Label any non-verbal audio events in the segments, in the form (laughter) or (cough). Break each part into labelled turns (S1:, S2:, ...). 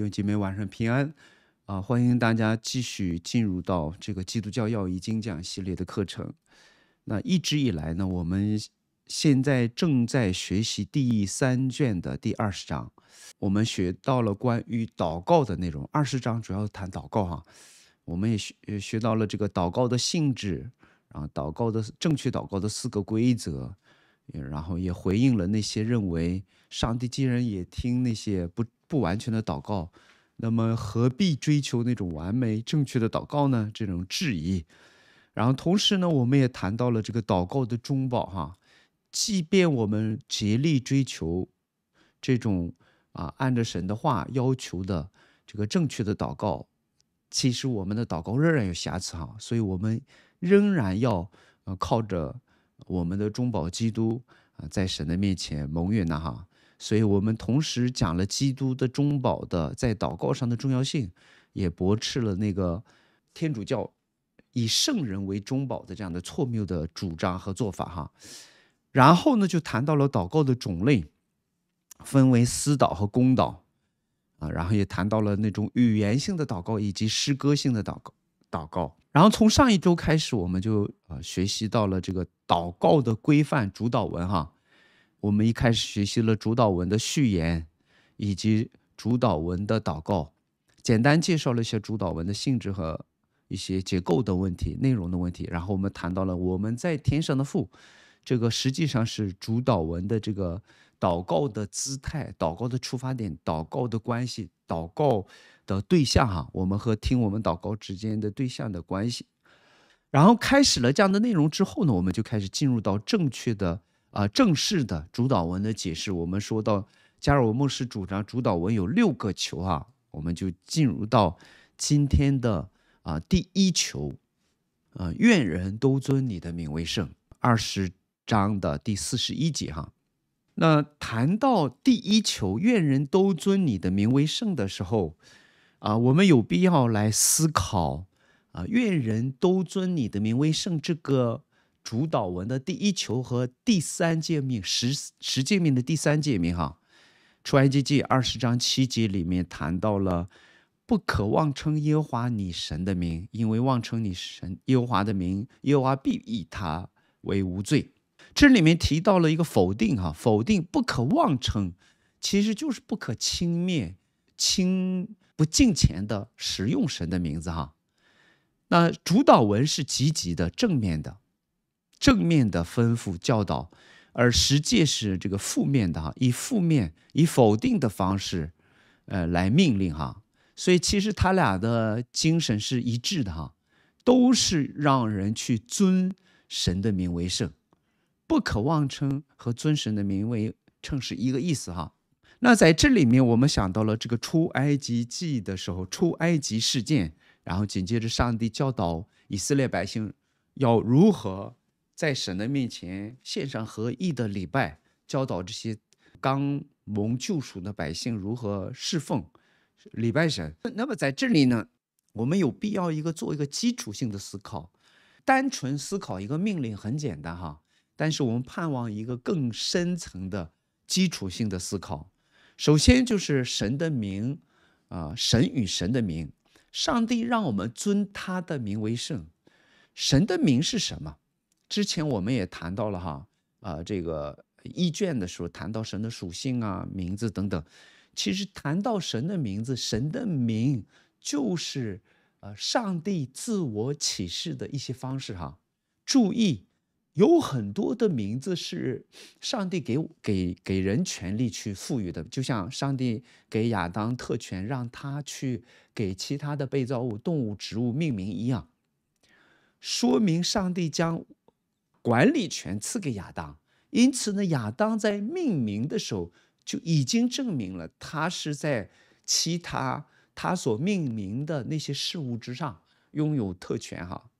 S1: 弟兄姐妹，晚上平安！啊，欢迎大家继续进入到这个基督教要义精讲系列的课程。那一直以来呢，我们现在正在学习第三卷的第二十章，我们学到了关于祷告的内容。二十章主要谈祷告哈，我们也学学到了这个祷告的性质，然后祷告的正确祷告的四个规则，然后也回应了那些认为上帝既然也听那些不。不完全的祷告，那么何必追求那种完美正确的祷告呢？这种质疑，然后同时呢，我们也谈到了这个祷告的中保哈，即便我们竭力追求这种啊，按着神的话要求的这个正确的祷告，其实我们的祷告仍然有瑕疵哈，所以我们仍然要呃靠着我们的中保基督啊，在神的面前蒙悦呐哈。所以，我们同时讲了基督的中保的在祷告上的重要性，也驳斥了那个天主教以圣人为中保的这样的错谬的主张和做法哈。然后呢，就谈到了祷告的种类，分为私祷和公祷啊。然后也谈到了那种语言性的祷告以及诗歌性的祷祷告。然后从上一周开始，我们就啊学习到了这个祷告的规范主导文哈。我们一开始学习了主导文的序言，以及主导文的祷告，简单介绍了一些主导文的性质和一些结构的问题、内容的问题。然后我们谈到了我们在天上的父，这个实际上是主导文的这个祷告的姿态、祷告的出发点、祷告的关系、祷告的对象哈，我们和听我们祷告之间的对象的关系。然后开始了这样的内容之后呢，我们就开始进入到正确的。啊，正式的主导文的解释，我们说到加尔文牧师主张主导文有六个球哈，我们就进入到今天的啊第一球，啊愿人都尊你的名为圣，二十章的第四十一节哈。那谈到第一球愿人都尊你的名为圣的时候，啊，我们有必要来思考啊愿人都尊你的名为圣这个。主导文的第一球和第三界面，十十界面的第三界面哈，出埃及记二十章七节里面谈到了，不可妄称耶和华你神的名，因为妄称你神耶和华的名，耶和华必以他为无罪。这里面提到了一个否定哈，否定不可妄称，其实就是不可轻蔑、轻不敬虔的使用神的名字哈。那主导文是积极的、正面的。正面的吩咐教导，而实际是这个负面的哈，以负面、以否定的方式，呃，来命令哈。所以其实他俩的精神是一致的哈，都是让人去尊神的名为圣，不可妄称和尊神的名为称是一个意思哈。那在这里面，我们想到了这个出埃及记的时候，出埃及事件，然后紧接着上帝教导以色列百姓要如何。在神的面前献上合意的礼拜，教导这些刚蒙救赎的百姓如何侍奉礼拜神。那么在这里呢，我们有必要一个做一个基础性的思考。单纯思考一个命令很简单哈，但是我们盼望一个更深层的基础性的思考。首先就是神的名啊，神与神的名，上帝让我们尊他的名为圣。神的名是什么？之前我们也谈到了哈，啊，这个一卷的时候谈到神的属性啊、名字等等。其实谈到神的名字，神的名就是呃，上帝自我启示的一些方式哈。注意，有很多的名字是上帝给给给人权利去赋予的，就像上帝给亚当特权，让他去给其他的被造物、动物、植物命名一样，说明上帝将。管理权赐给亚当，因此呢，亚当在命名的时候就已经证明了他是在其他他所命名的那些事物之上拥有特权。哈，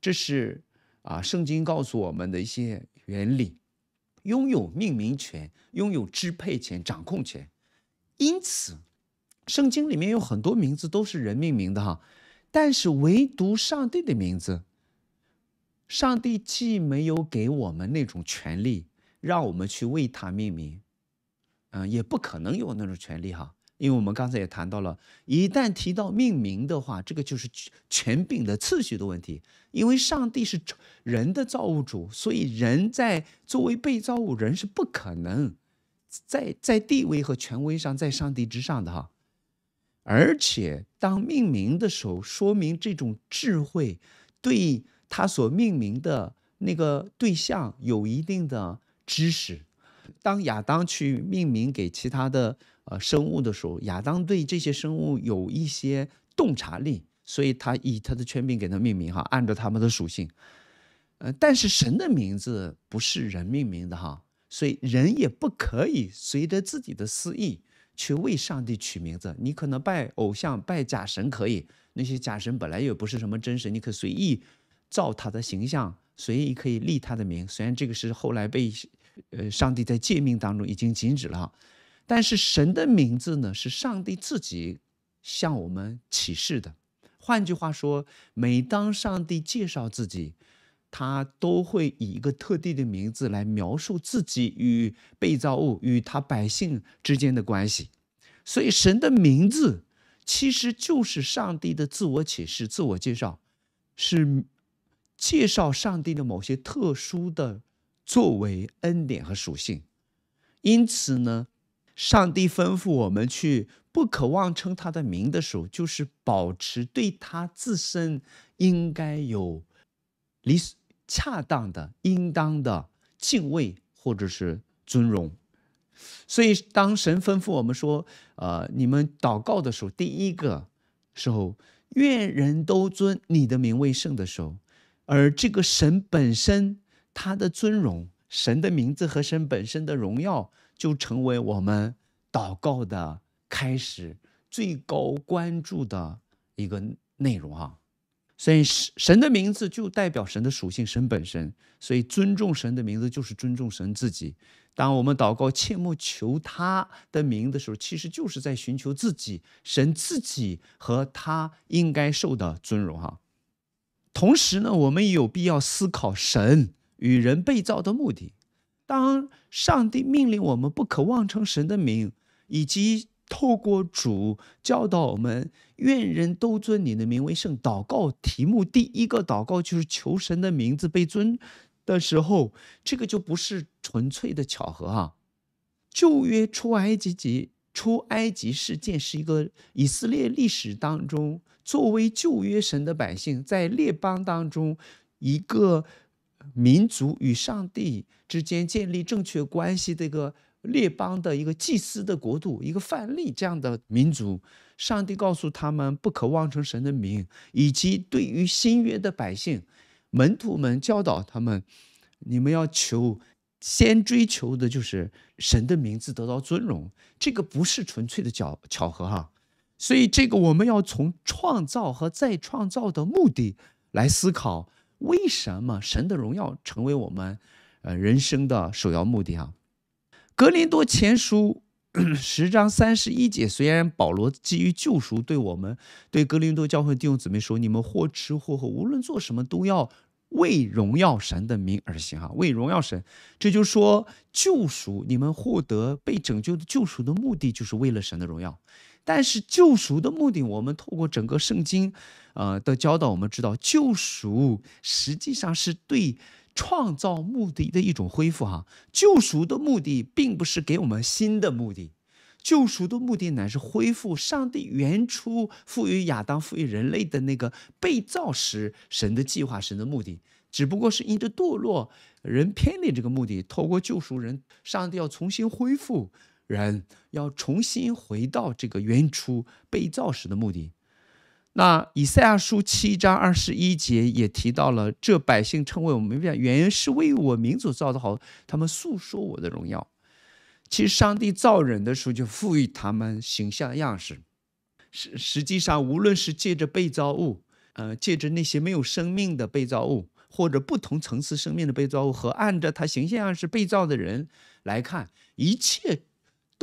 S1: 这是啊，圣经告诉我们的一些原理：拥有命名权，拥有支配权、掌控权。因此，圣经里面有很多名字都是人命名的哈，但是唯独上帝的名字。上帝既没有给我们那种权利，让我们去为他命名，嗯，也不可能有那种权利哈。因为我们刚才也谈到了，一旦提到命名的话，这个就是权柄的次序的问题。因为上帝是人的造物主，所以人在作为被造物人是不可能在在地位和权威上在上帝之上的哈。而且，当命名的时候，说明这种智慧对。他所命名的那个对象有一定的知识。当亚当去命名给其他的呃生物的时候，亚当对这些生物有一些洞察力，所以他以他的圈名给他命名哈，按照他们的属性。嗯，但是神的名字不是人命名的哈，所以人也不可以随着自己的私意去为上帝取名字。你可能拜偶像、拜假神可以，那些假神本来也不是什么真神，你可随意。造他的形象，所以可以立他的名。虽然这个是后来被，呃，上帝在诫命当中已经禁止了，但是神的名字呢，是上帝自己向我们启示的。换句话说，每当上帝介绍自己，他都会以一个特定的名字来描述自己与被造物、与他百姓之间的关系。所以，神的名字其实就是上帝的自我启示、自我介绍，是。介绍上帝的某些特殊的作为、恩典和属性。因此呢，上帝吩咐我们去不可妄称他的名的时候，就是保持对他自身应该有理恰当的、应当的敬畏或者是尊荣。所以，当神吩咐我们说：“呃，你们祷告的时候，第一个时候，愿人都尊你的名为圣的时候。”而这个神本身，他的尊荣、神的名字和神本身的荣耀，就成为我们祷告的开始，最高关注的一个内容啊。所以，神神的名字就代表神的属性，神本身。所以，尊重神的名字就是尊重神自己。当我们祷告，切莫求他的名的时候，其实就是在寻求自己、神自己和他应该受的尊荣哈。同时呢，我们也有必要思考神与人被造的目的。当上帝命令我们不可妄称神的名，以及透过主教导我们愿人都尊你的名为圣，祷告题目第一个祷告就是求神的名字被尊的时候，这个就不是纯粹的巧合哈。旧约出埃及记出埃及事件是一个以色列历史当中。作为旧约神的百姓，在列邦当中，一个民族与上帝之间建立正确关系的一个列邦的一个祭司的国度，一个范例这样的民族，上帝告诉他们不可忘成神的名；以及对于新约的百姓，门徒们教导他们，你们要求先追求的就是神的名字得到尊荣。这个不是纯粹的巧巧合哈。所以，这个我们要从创造和再创造的目的来思考，为什么神的荣耀成为我们呃人生的首要目的？啊？格林多前书 (clears throat)》十章三十一节，虽然保罗基于救赎对我们对格林多教会弟兄姊妹说：“你们或吃或喝，无论做什么，都要为荣耀神的名而行。”哈，为荣耀神，这就是说，救赎你们获得被拯救的救赎的目的，就是为了神的荣耀。但是救赎的目的，我们透过整个圣经，呃的教导，我们知道救赎实际上是对创造目的的一种恢复。哈，救赎的目的并不是给我们新的目的，救赎的目的乃是恢复上帝原初赋予亚当、赋予人类的那个被造时神的计划、神的目的。只不过是因为堕落，人偏离这个目的，透过救赎人，上帝要重新恢复。人要重新回到这个原初被造时的目的。那以赛亚书七章二十一节也提到了，这百姓称为我们原是为我民族造的，好，他们诉说我的荣耀。其实上帝造人的时候就赋予他们形象样式。实实际上，无论是借着被造物，呃，借着那些没有生命的被造物，或者不同层次生命的被造物，和按照他形象样式被造的人来看，一切。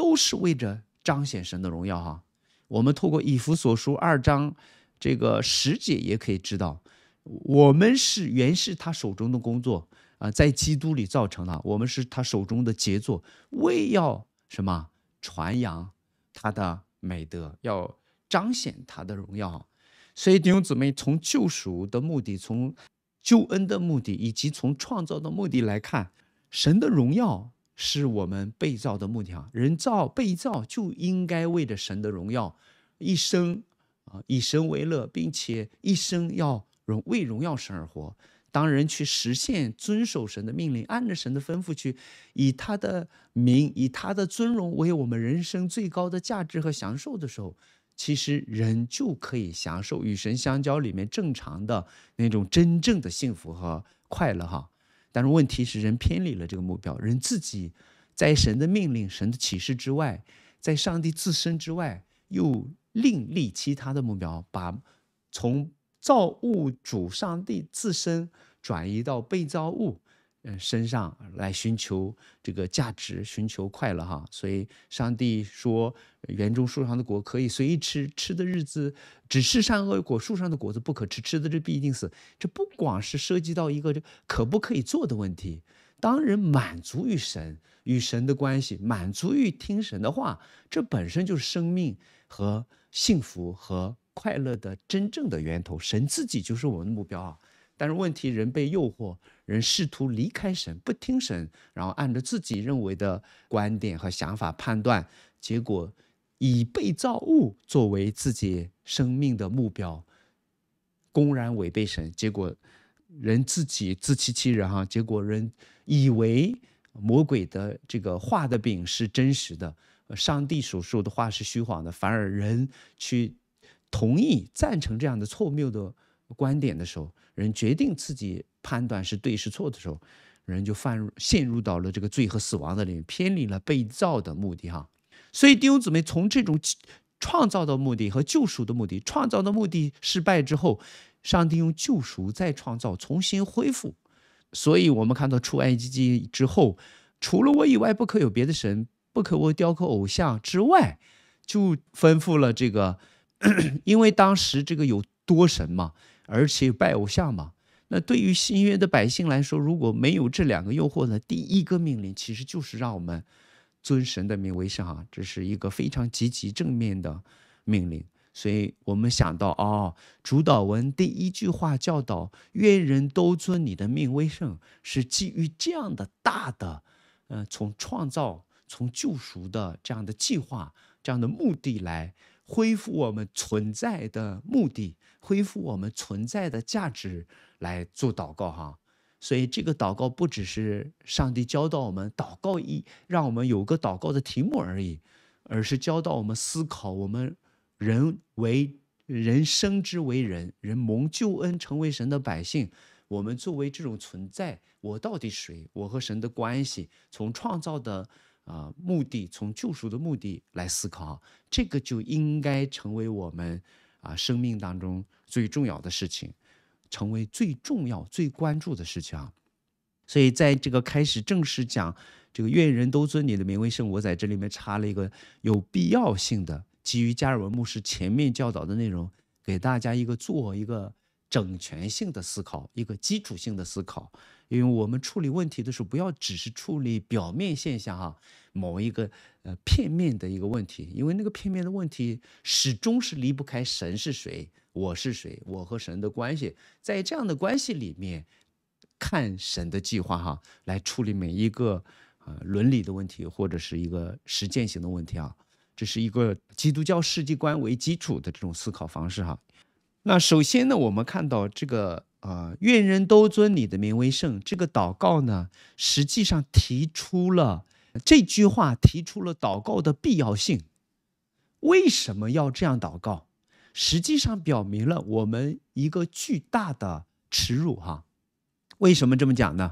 S1: 都是为着彰显神的荣耀哈。我们透过以弗所书二章这个十节也可以知道，我们是原是他手中的工作啊，在基督里造成的，我们是他手中的杰作，为要什么传扬他的美德，要彰显他的荣耀。所以弟兄姊妹，从救赎的目的，从救恩的目的，以及从创造的目的来看，神的荣耀。是我们被造的目的啊！人造被造就应该为着神的荣耀，一生啊，以神为乐，并且一生要荣为荣耀神而活。当人去实现、遵守神的命令，按着神的吩咐去，以他的名、以他的尊荣为我们人生最高的价值和享受的时候，其实人就可以享受与神相交里面正常的那种真正的幸福和快乐哈。但是问题是，人偏离了这个目标。人自己在神的命令、神的启示之外，在上帝自身之外，又另立其他的目标，把从造物主上帝自身转移到被造物。嗯，身上来寻求这个价值，寻求快乐哈。所以上帝说，园中树上的果可以随意吃，吃的日子；只吃善恶果树上的果子不可吃，吃的这必定死。这不光是涉及到一个这可不可以做的问题。当人满足于神与神的关系，满足于听神的话，这本身就是生命和幸福和快乐的真正的源头。神自己就是我们的目标啊。但是问题，人被诱惑，人试图离开神，不听神，然后按照自己认为的观点和想法判断，结果以被造物作为自己生命的目标，公然违背神。结果人自己自欺欺人哈。结果人以为魔鬼的这个画的饼是真实的，上帝所说的话是虚谎的。反而人去同意赞成这样的错谬的观点的时候。人决定自己判断是对是错的时候，人就犯陷入到了这个罪和死亡的里面，偏离了被造的目的哈。所以弟兄姊妹，从这种创造的目的和救赎的目的，创造的目的失败之后，上帝用救赎再创造，重新恢复。所以我们看到出埃及记之后，除了我以外不可有别的神，不可我雕刻偶像之外，就吩咐了这个，(coughs) 因为当时这个有多神嘛。而且拜偶像嘛，那对于新约的百姓来说，如果没有这两个诱惑呢？第一个命令其实就是让我们尊神的名为圣啊，这是一个非常积极正面的命令。所以我们想到，哦，主导文第一句话教导愿人都尊你的命为圣，是基于这样的大的，呃，从创造、从救赎的这样的计划、这样的目的来。恢复我们存在的目的，恢复我们存在的价值来做祷告哈。所以这个祷告不只是上帝教导我们祷告一，让我们有个祷告的题目而已，而是教导我们思考我们人为人生之为人，人蒙救恩成为神的百姓，我们作为这种存在，我到底谁？我和神的关系从创造的。啊，目的从救赎的目的来思考，这个就应该成为我们啊生命当中最重要的事情，成为最重要、最关注的事情啊。所以，在这个开始正式讲这个“愿人都尊你的名为圣”，我在这里面插了一个有必要性的，基于加尔文牧师前面教导的内容，给大家一个做一个。整全性的思考，一个基础性的思考，因为我们处理问题的时候，不要只是处理表面现象哈，某一个呃片面的一个问题，因为那个片面的问题始终是离不开神是谁，我是谁，我和神的关系，在这样的关系里面看神的计划哈，来处理每一个呃伦理的问题或者是一个实践型的问题啊，这是一个基督教世界观为基础的这种思考方式哈。那首先呢，我们看到这个啊，愿人都尊你的名为圣。这个祷告呢，实际上提出了这句话，提出了祷告的必要性。为什么要这样祷告？实际上表明了我们一个巨大的耻辱哈。为什么这么讲呢？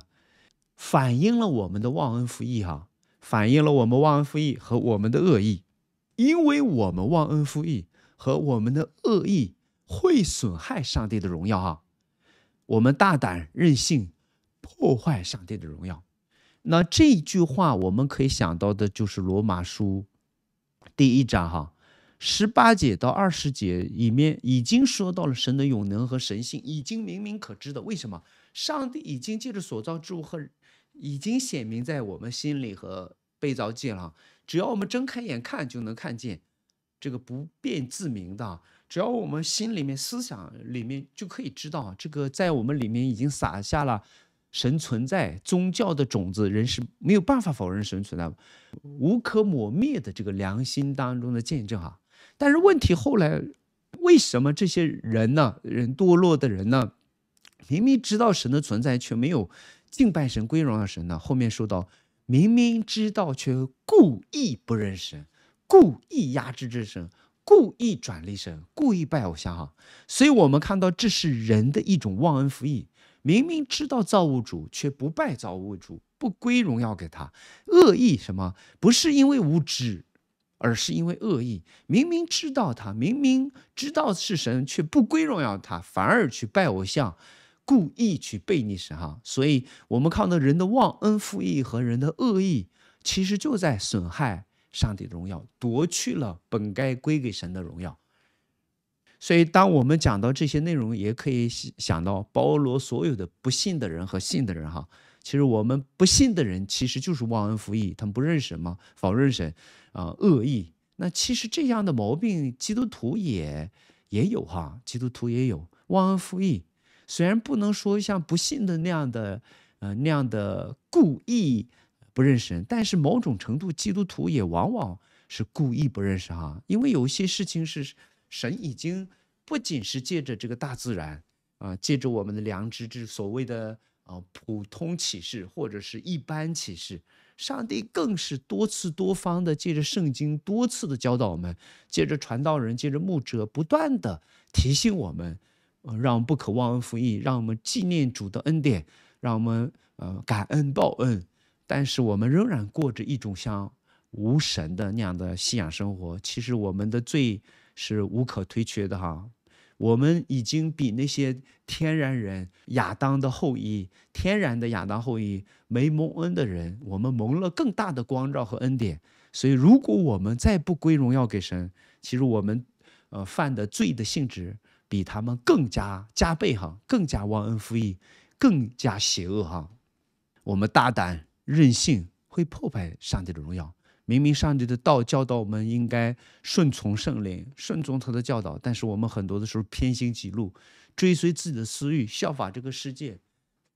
S1: 反映了我们的忘恩负义哈，反映了我们忘恩负义和我们的恶意。因为我们忘恩负义和我们的恶意。会损害上帝的荣耀啊！我们大胆任性，破坏上帝的荣耀。那这句话我们可以想到的就是罗马书第一章哈，十八节到二十节里面已经说到了神的永能和神性已经明明可知的。为什么？上帝已经借着所造之物和已经显明在我们心里和被造界了。只要我们睁开眼看，就能看见这个不辩自明的。只要我们心里面、思想里面就可以知道，这个在我们里面已经撒下了神存在、宗教的种子，人是没有办法否认神存在，无可磨灭的这个良心当中的见证啊。但是问题后来为什么这些人呢？人堕落的人呢？明明知道神的存在，却没有敬拜神、归荣耀神呢？后面说到，明明知道却故意不认神，故意压制这神。故意转立神，故意拜偶像哈，所以我们看到这是人的一种忘恩负义。明明知道造物主，却不拜造物主，不归荣耀给他，恶意什么？不是因为无知，而是因为恶意。明明知道他，明明知道是神，却不归荣耀他，反而去拜偶像，故意去背逆神哈。所以我们看到人的忘恩负义和人的恶意，其实就在损害。上帝的荣耀夺去了本该归给神的荣耀，所以当我们讲到这些内容，也可以想到保罗所有的不信的人和信的人哈。其实我们不信的人其实就是忘恩负义，他们不认识神，否认神，啊，恶意。那其实这样的毛病，基督徒也也有哈，基督徒也有忘恩负义。虽然不能说像不信的那样的，呃，那样的故意。不认识人，但是某种程度，基督徒也往往是故意不认识哈，因为有些事情是神已经不仅是借着这个大自然啊，借着我们的良知，这所谓的呃普通启示或者是一般启示，上帝更是多次多方的借着圣经多次的教导我们，借着传道人，借着牧者不断的提醒我们，呃，让我们不可忘恩负义，让我们纪念主的恩典，让我们呃感恩报恩。但是我们仍然过着一种像无神的那样的信仰生活。其实我们的罪是无可推却的哈。我们已经比那些天然人亚当的后裔、天然的亚当后裔没蒙恩的人，我们蒙了更大的光照和恩典。所以，如果我们再不归荣耀给神，其实我们呃犯的罪的性质比他们更加加倍哈，更加忘恩负义，更加邪恶哈。我们大胆。任性会破坏上帝的荣耀。明明上帝的道教导我们应该顺从圣灵，顺从他的教导，但是我们很多的时候偏行己路，追随自己的私欲，效法这个世界，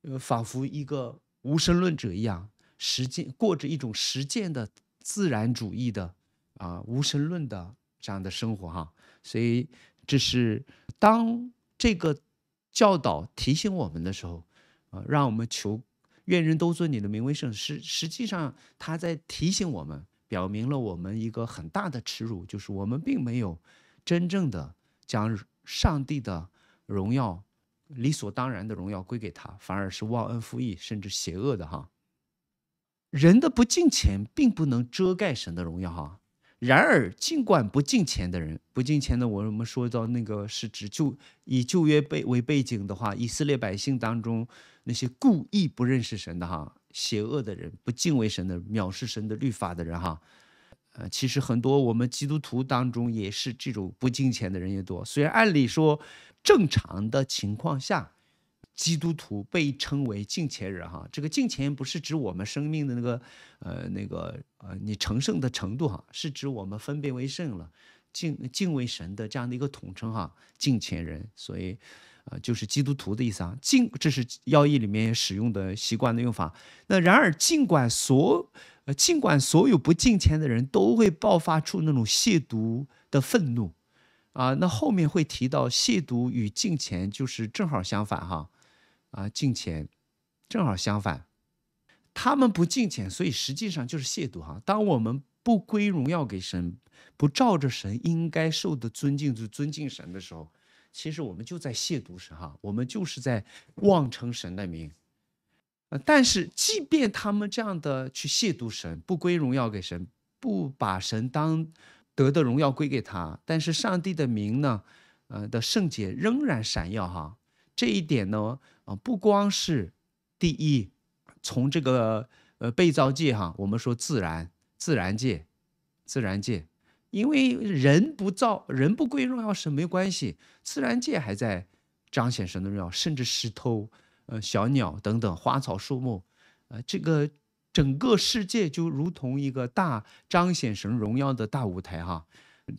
S1: 呃，仿佛一个无神论者一样，实践过着一种实践的自然主义的啊无神论的这样的生活哈。所以，这是当这个教导提醒我们的时候，啊，让我们求。愿人都尊你的名为圣。实实际上，他在提醒我们，表明了我们一个很大的耻辱，就是我们并没有真正的将上帝的荣耀、理所当然的荣耀归给他，反而是忘恩负义，甚至邪恶的哈。人的不敬虔并不能遮盖神的荣耀哈。然而，尽管不敬钱的人，不敬钱的，我我们说到那个是指，就以旧约背为背景的话，以色列百姓当中那些故意不认识神的哈，邪恶的人，不敬畏神的，藐视神的律法的人哈，呃，其实很多我们基督徒当中也是这种不敬钱的人也多。虽然按理说，正常的情况下。基督徒被称为敬虔人哈，这个敬虔不是指我们生命的那个，呃，那个呃，你成圣的程度哈，是指我们分别为圣了，敬敬畏神的这样的一个统称哈，敬虔人，所以，呃，就是基督徒的意思啊。敬，这是《要义里面使用的习惯的用法。那然而，尽管所，尽管所有不敬虔的人都会爆发出那种亵渎的愤怒，啊，那后面会提到亵渎与敬虔就是正好相反哈。啊，敬虔正好相反，他们不敬虔，所以实际上就是亵渎哈。当我们不归荣耀给神，不照着神应该受的尊敬去尊敬神的时候，其实我们就在亵渎神哈。我们就是在妄称神的名。但是即便他们这样的去亵渎神，不归荣耀给神，不把神当得的荣耀归给他，但是上帝的名呢，呃的圣洁仍然闪耀哈。这一点呢。啊，不光是第一，从这个呃被造界哈，我们说自然自然界，自然界，因为人不造人不归荣耀神没关系，自然界还在彰显神的荣耀，甚至石头、呃小鸟等等花草树木，啊，这个整个世界就如同一个大彰显神荣耀的大舞台哈，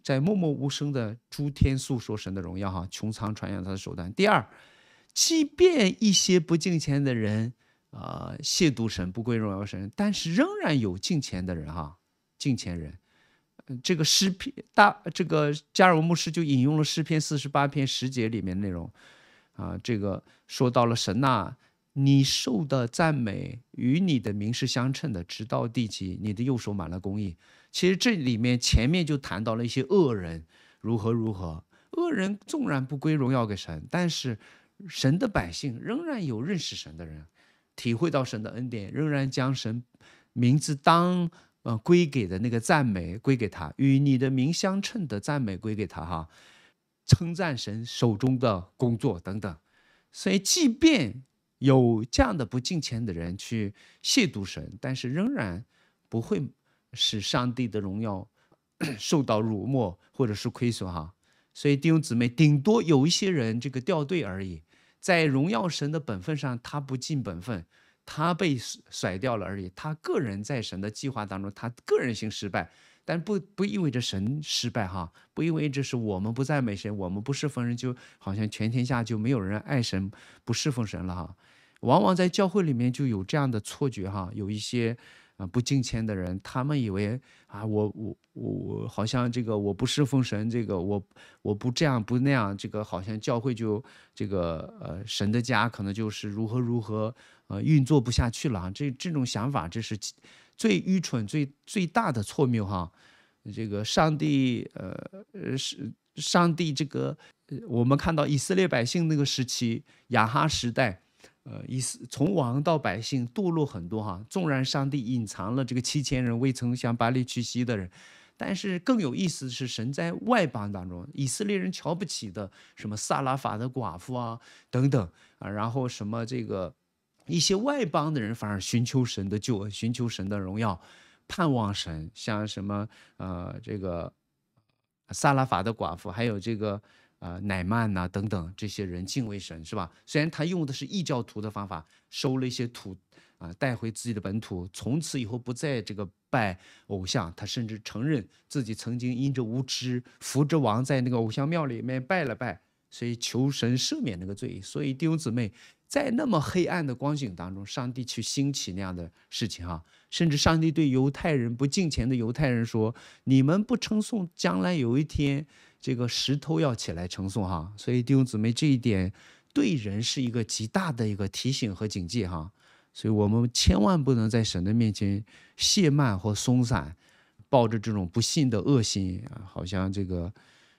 S1: 在默默无声的诸天诉说神的荣耀哈，穹苍传扬他的手段。第二。即便一些不敬虔的人，啊，亵渎神、不归荣耀神，但是仍然有敬虔的人哈，敬虔人，这个诗篇大这个加尔文牧师就引用了诗篇四十八篇十节里面内容，啊，这个说到了神呐，你受的赞美与你的名是相称的，直到地极，你的右手满了公义。其实这里面前面就谈到了一些恶人如何如何，恶人纵然不归荣耀给神，但是。神的百姓仍然有认识神的人，体会到神的恩典，仍然将神名字当呃归给的那个赞美归给他，与你的名相称的赞美归给他哈，称赞神手中的工作等等。所以，即便有这样的不敬虔的人去亵渎神，但是仍然不会使上帝的荣耀 (coughs) 受到辱没或者是亏损哈。所以弟兄姊妹，顶多有一些人这个掉队而已。在荣耀神的本分上，他不尽本分，他被甩掉了而已。他个人在神的计划当中，他个人性失败，但不不意味着神失败哈，不意味着是我们不赞美神，我们不是奉神，就好像全天下就没有人爱神，不侍奉神了哈。往往在教会里面就有这样的错觉哈，有一些。啊，不敬虔的人，他们以为啊，我我我我，好像这个我不是奉神，这个我我不这样不那样，这个好像教会就这个呃神的家可能就是如何如何呃运作不下去了啊，这这种想法这是最愚蠢最最大的错谬哈，这个上帝呃呃是上帝这个我们看到以色列百姓那个时期亚哈时代。呃，以从王到百姓堕落很多哈。纵然上帝隐藏了这个七千人未曾向巴黎屈膝的人，但是更有意思的是，神在外邦当中，以色列人瞧不起的什么萨拉法的寡妇啊等等啊，然后什么这个一些外邦的人反而寻求神的救恩，寻求神的荣耀，盼望神，像什么呃这个萨拉法的寡妇，还有这个。啊，乃曼呐，等等，这些人敬畏神是吧？虽然他用的是异教徒的方法收了一些土啊，带回自己的本土，从此以后不再这个拜偶像。他甚至承认自己曾经因着无知，福之王在那个偶像庙里面拜了拜，所以求神赦免那个罪。所以弟兄姊妹，在那么黑暗的光景当中，上帝去兴起那样的事情啊，甚至上帝对犹太人不敬虔的犹太人说：“你们不称颂，将来有一天。”这个石头要起来承颂哈，所以弟兄姊妹，这一点对人是一个极大的一个提醒和警戒哈。所以我们千万不能在神的面前懈慢或松散，抱着这种不信的恶心啊，好像这个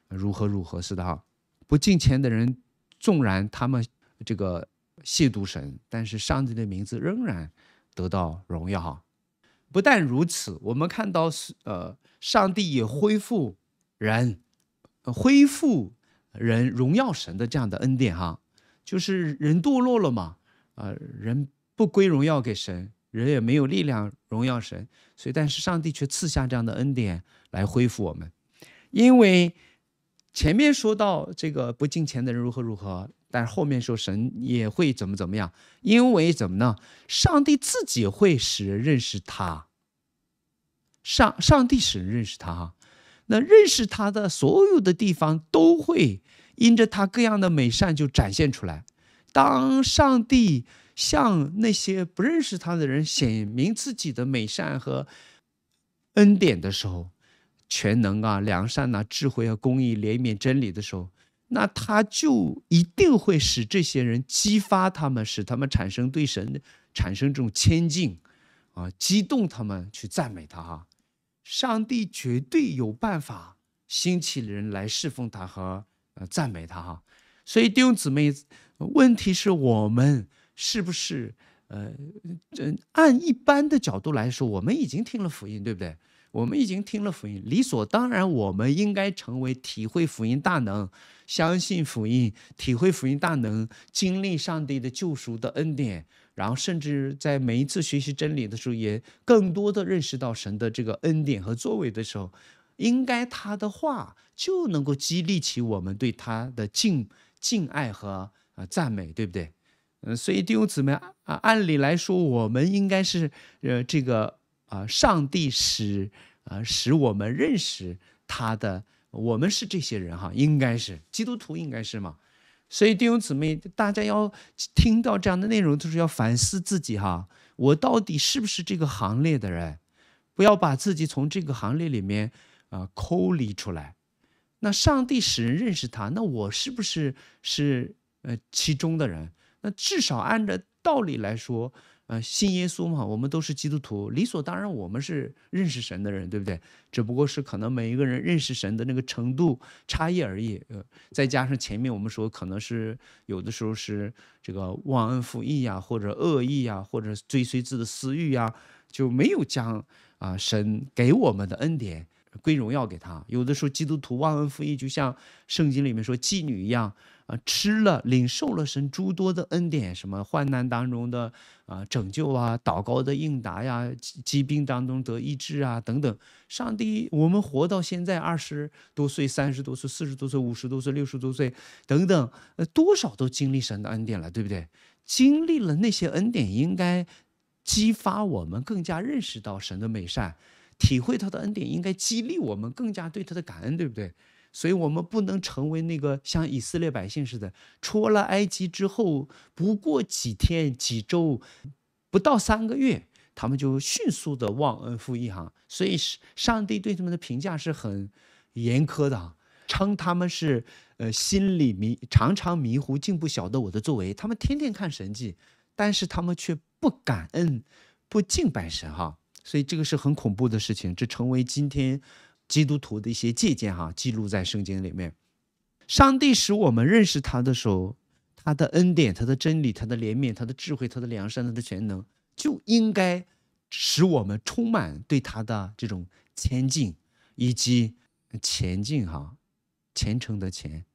S1: 如何如何似的哈。不敬虔的人纵然他们这个亵渎神，但是上帝的名字仍然得到荣耀哈。不但如此，我们看到是呃，上帝也恢复人。恢复人荣耀神的这样的恩典哈，就是人堕落了嘛，啊，人不归荣耀给神，人也没有力量荣耀神，所以但是上帝却赐下这样的恩典来恢复我们，因为前面说到这个不敬虔的人如何如何，但是后面说神也会怎么怎么样，因为怎么呢？上帝自己会使人认识他，上上帝使人认识他哈。那认识他的所有的地方，都会因着他各样的美善就展现出来。当上帝向那些不认识他的人显明自己的美善和恩典的时候，全能啊、良善呐、智慧和公义、怜悯、真理的时候，那他就一定会使这些人激发他们，使他们产生对神产生这种亲近，啊，激动他们去赞美他哈。上帝绝对有办法兴起人来侍奉他和呃赞美他哈，所以弟兄姊妹，问题是我们是不是呃这按一般的角度来说，我们已经听了福音，对不对？我们已经听了福音，理所当然，我们应该成为体会福音大能，相信福音，体会福音大能，经历上帝的救赎的恩典。然后，甚至在每一次学习真理的时候，也更多的认识到神的这个恩典和作为的时候，应该他的话就能够激励起我们对他的敬敬爱和呃赞美，对不对？嗯，所以弟兄姊妹啊，按理来说，我们应该是呃这个啊，上帝使啊使我们认识他的，我们是这些人哈，应该是基督徒，应该是嘛。所以弟兄姊妹，大家要听到这样的内容，就是要反思自己哈，我到底是不是这个行列的人？不要把自己从这个行列里面啊抠离出来。那上帝使人认识他，那我是不是是呃其中的人？那至少按照道理来说。呃，信耶稣嘛，我们都是基督徒，理所当然，我们是认识神的人，对不对？只不过是可能每一个人认识神的那个程度差异而已。呃，再加上前面我们说，可能是有的时候是这个忘恩负义啊，或者恶意啊，或者追随自己的私欲啊，就没有将啊神给我们的恩典归荣耀给他。有的时候基督徒忘恩负义，就像圣经里面说妓女一样。啊，吃了，领受了神诸多的恩典，什么患难当中的啊拯救啊，祷告的应答呀，疾病当中得医治啊，等等。上帝，我们活到现在二十多岁、三十多岁、四十多岁、五十多岁、六十多岁等等，呃，多少都经历神的恩典了，对不对？经历了那些恩典，应该激发我们更加认识到神的美善，体会他的恩典，应该激励我们更加对他的感恩，对不对？所以，我们不能成为那个像以色列百姓似的，出了埃及之后不过几天、几周，不到三个月，他们就迅速的忘恩负义哈。所以，上帝对他们的评价是很严苛的，称他们是呃心里迷，常常迷糊，竟不晓得我的作为。他们天天看神迹，但是他们却不感恩，不敬拜神哈。所以，这个是很恐怖的事情，这成为今天。基督徒的一些借鉴哈，记录在圣经里面。上帝使我们认识他的时候，他的恩典、他的真理、他的怜悯、他的智慧、他的良善、他的全能，就应该使我们充满对他的这种谦敬以及前进哈，虔诚的虔。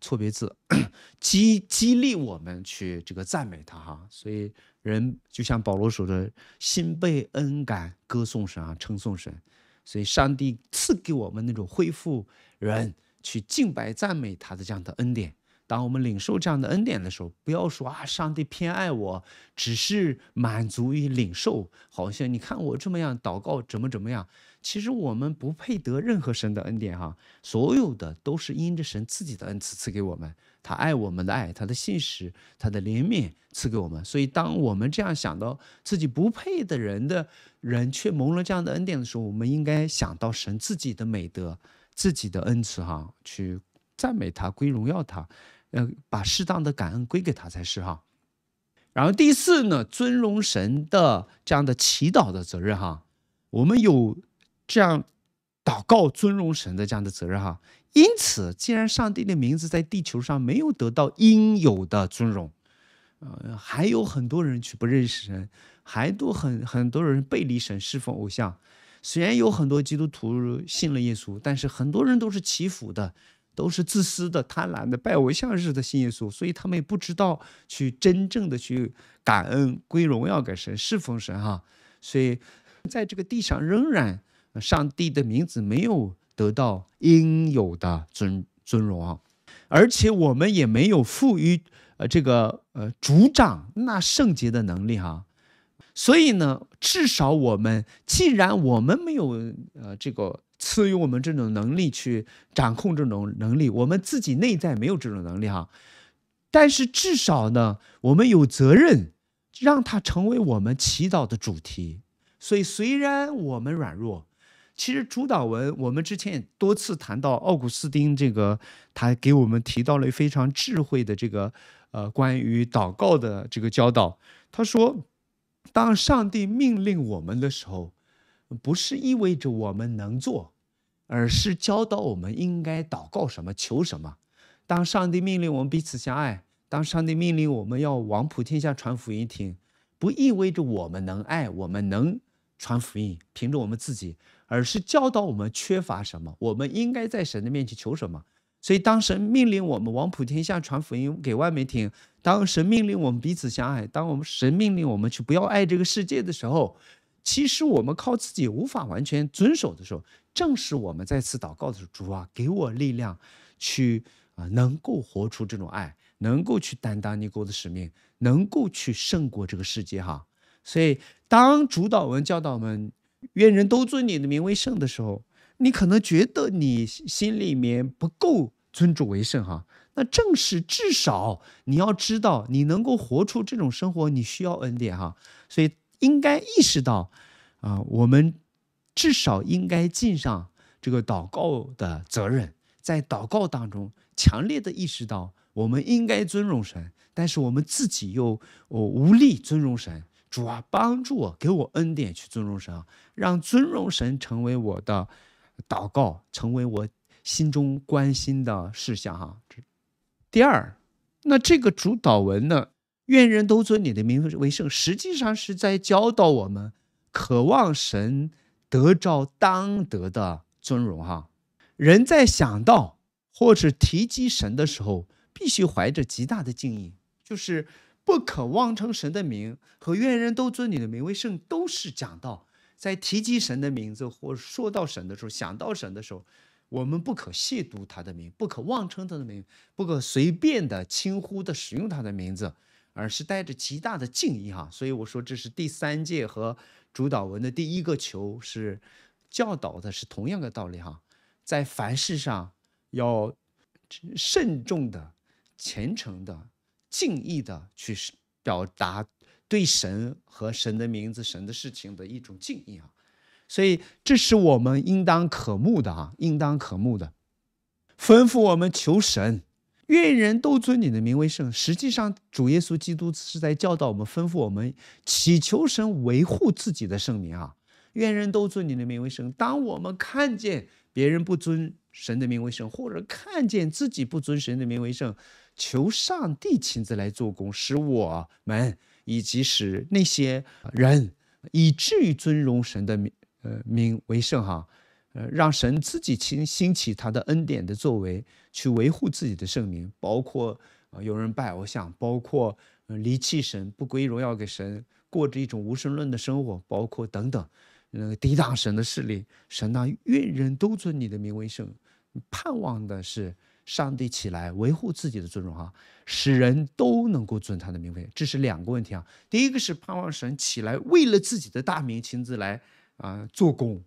S1: 错别字 (coughs) 激激励我们去这个赞美他哈，所以人就像保罗说的，心被恩感，歌颂神啊，称颂神。所以，上帝赐给我们那种恢复人去敬拜、赞美他的这样的恩典。当我们领受这样的恩典的时候，不要说啊，上帝偏爱我，只是满足于领受，好像你看我这么样祷告，怎么怎么样。其实我们不配得任何神的恩典哈，所有的都是因着神自己的恩赐赐给我们。他爱我们的爱，他的信实，他的怜悯赐给我们。所以，当我们这样想到自己不配的人的人却蒙了这样的恩典的时候，我们应该想到神自己的美德、自己的恩慈，哈，去赞美他、归荣耀他，呃，把适当的感恩归给他才是哈。然后第四呢，尊荣神的这样的祈祷的责任哈，我们有这样。祷告尊荣神的这样的责任哈，因此，既然上帝的名字在地球上没有得到应有的尊荣，呃，还有很多人去不认识神，还多很很多人背离神，侍奉偶像。虽然有很多基督徒信了耶稣，但是很多人都是祈福的，都是自私的、贪婪的、拜偶像式的信耶稣，所以他们也不知道去真正的去感恩归荣耀给神，侍奉神哈。所以，在这个地上仍然。上帝的名字没有得到应有的尊尊荣啊，而且我们也没有赋予呃这个呃主掌那圣洁的能力哈，所以呢，至少我们既然我们没有呃这个赐予我们这种能力去掌控这种能力，我们自己内在没有这种能力哈，但是至少呢，我们有责任让它成为我们祈祷的主题。所以虽然我们软弱，其实，主导文我们之前也多次谈到奥古斯丁这个，他给我们提到了非常智慧的这个，呃，关于祷告的这个教导。他说，当上帝命令我们的时候，不是意味着我们能做，而是教导我们应该祷告什么、求什么。当上帝命令我们彼此相爱，当上帝命令我们要往普天下传福音，听，不意味着我们能爱、我们能传福音，凭着我们自己。而是教导我们缺乏什么，我们应该在神的面前求什么。所以，当神命令我们往普天下传福音给外面听，当神命令我们彼此相爱，当我们神命令我们去不要爱这个世界的时候，其实我们靠自己无法完全遵守的时候，正是我们在此祷告的时候：主啊，给我力量，去啊，能够活出这种爱，能够去担当你给我的使命，能够去胜过这个世界哈。所以，当主导文教导我们。愿人都尊你的名为圣的时候，你可能觉得你心里面不够尊主为圣哈。那正是至少你要知道，你能够活出这种生活，你需要恩典哈。所以应该意识到，啊，我们至少应该尽上这个祷告的责任，在祷告当中强烈的意识到，我们应该尊荣神，但是我们自己又哦、无力尊荣神。主啊，帮助我，给我恩典去尊荣神，让尊荣神成为我的祷告，成为我心中关心的事项哈。第二，那这个主导文呢，“愿人都尊你的名为圣”，实际上是在教导我们渴望神得着当得的尊荣哈。人在想到或者提及神的时候，必须怀着极大的敬意，就是。不可妄称神的名，和愿人都尊你的名为圣，都是讲到在提及神的名字或说到神的时候，想到神的时候，我们不可亵渎他的名，不可妄称他的名，不可随便的轻忽的使用他的名字，而是带着极大的敬意哈。所以我说这是第三届和主导文的第一个球是教导的是同样的道理哈，在凡事上要慎重的、虔诚的。敬意的去表达对神和神的名字、神的事情的一种敬意啊，所以这是我们应当渴慕的啊，应当渴慕的。吩咐我们求神，愿人都尊你的名为圣。实际上，主耶稣基督是在教导我们，吩咐我们祈求神维护自己的圣名啊，愿人都尊你的名为圣。当我们看见别人不尊神的名为圣，或者看见自己不尊神的名为圣，求上帝亲自来做工，使我们以及使那些人，以至于尊荣神的名，呃，名为圣哈，呃，让神自己亲兴起他的恩典的作为，去维护自己的圣名，包括有人拜偶像，包括呃、离弃神，不归荣耀给神，过着一种无神论的生活，包括等等，那个抵挡神的势力，神啊，愿人都尊你的名为圣，盼望的是。上帝起来维护自己的尊荣哈，使人都能够尊他的名位，这是两个问题啊。第一个是盼望神起来为了自己的大名亲自来啊做工。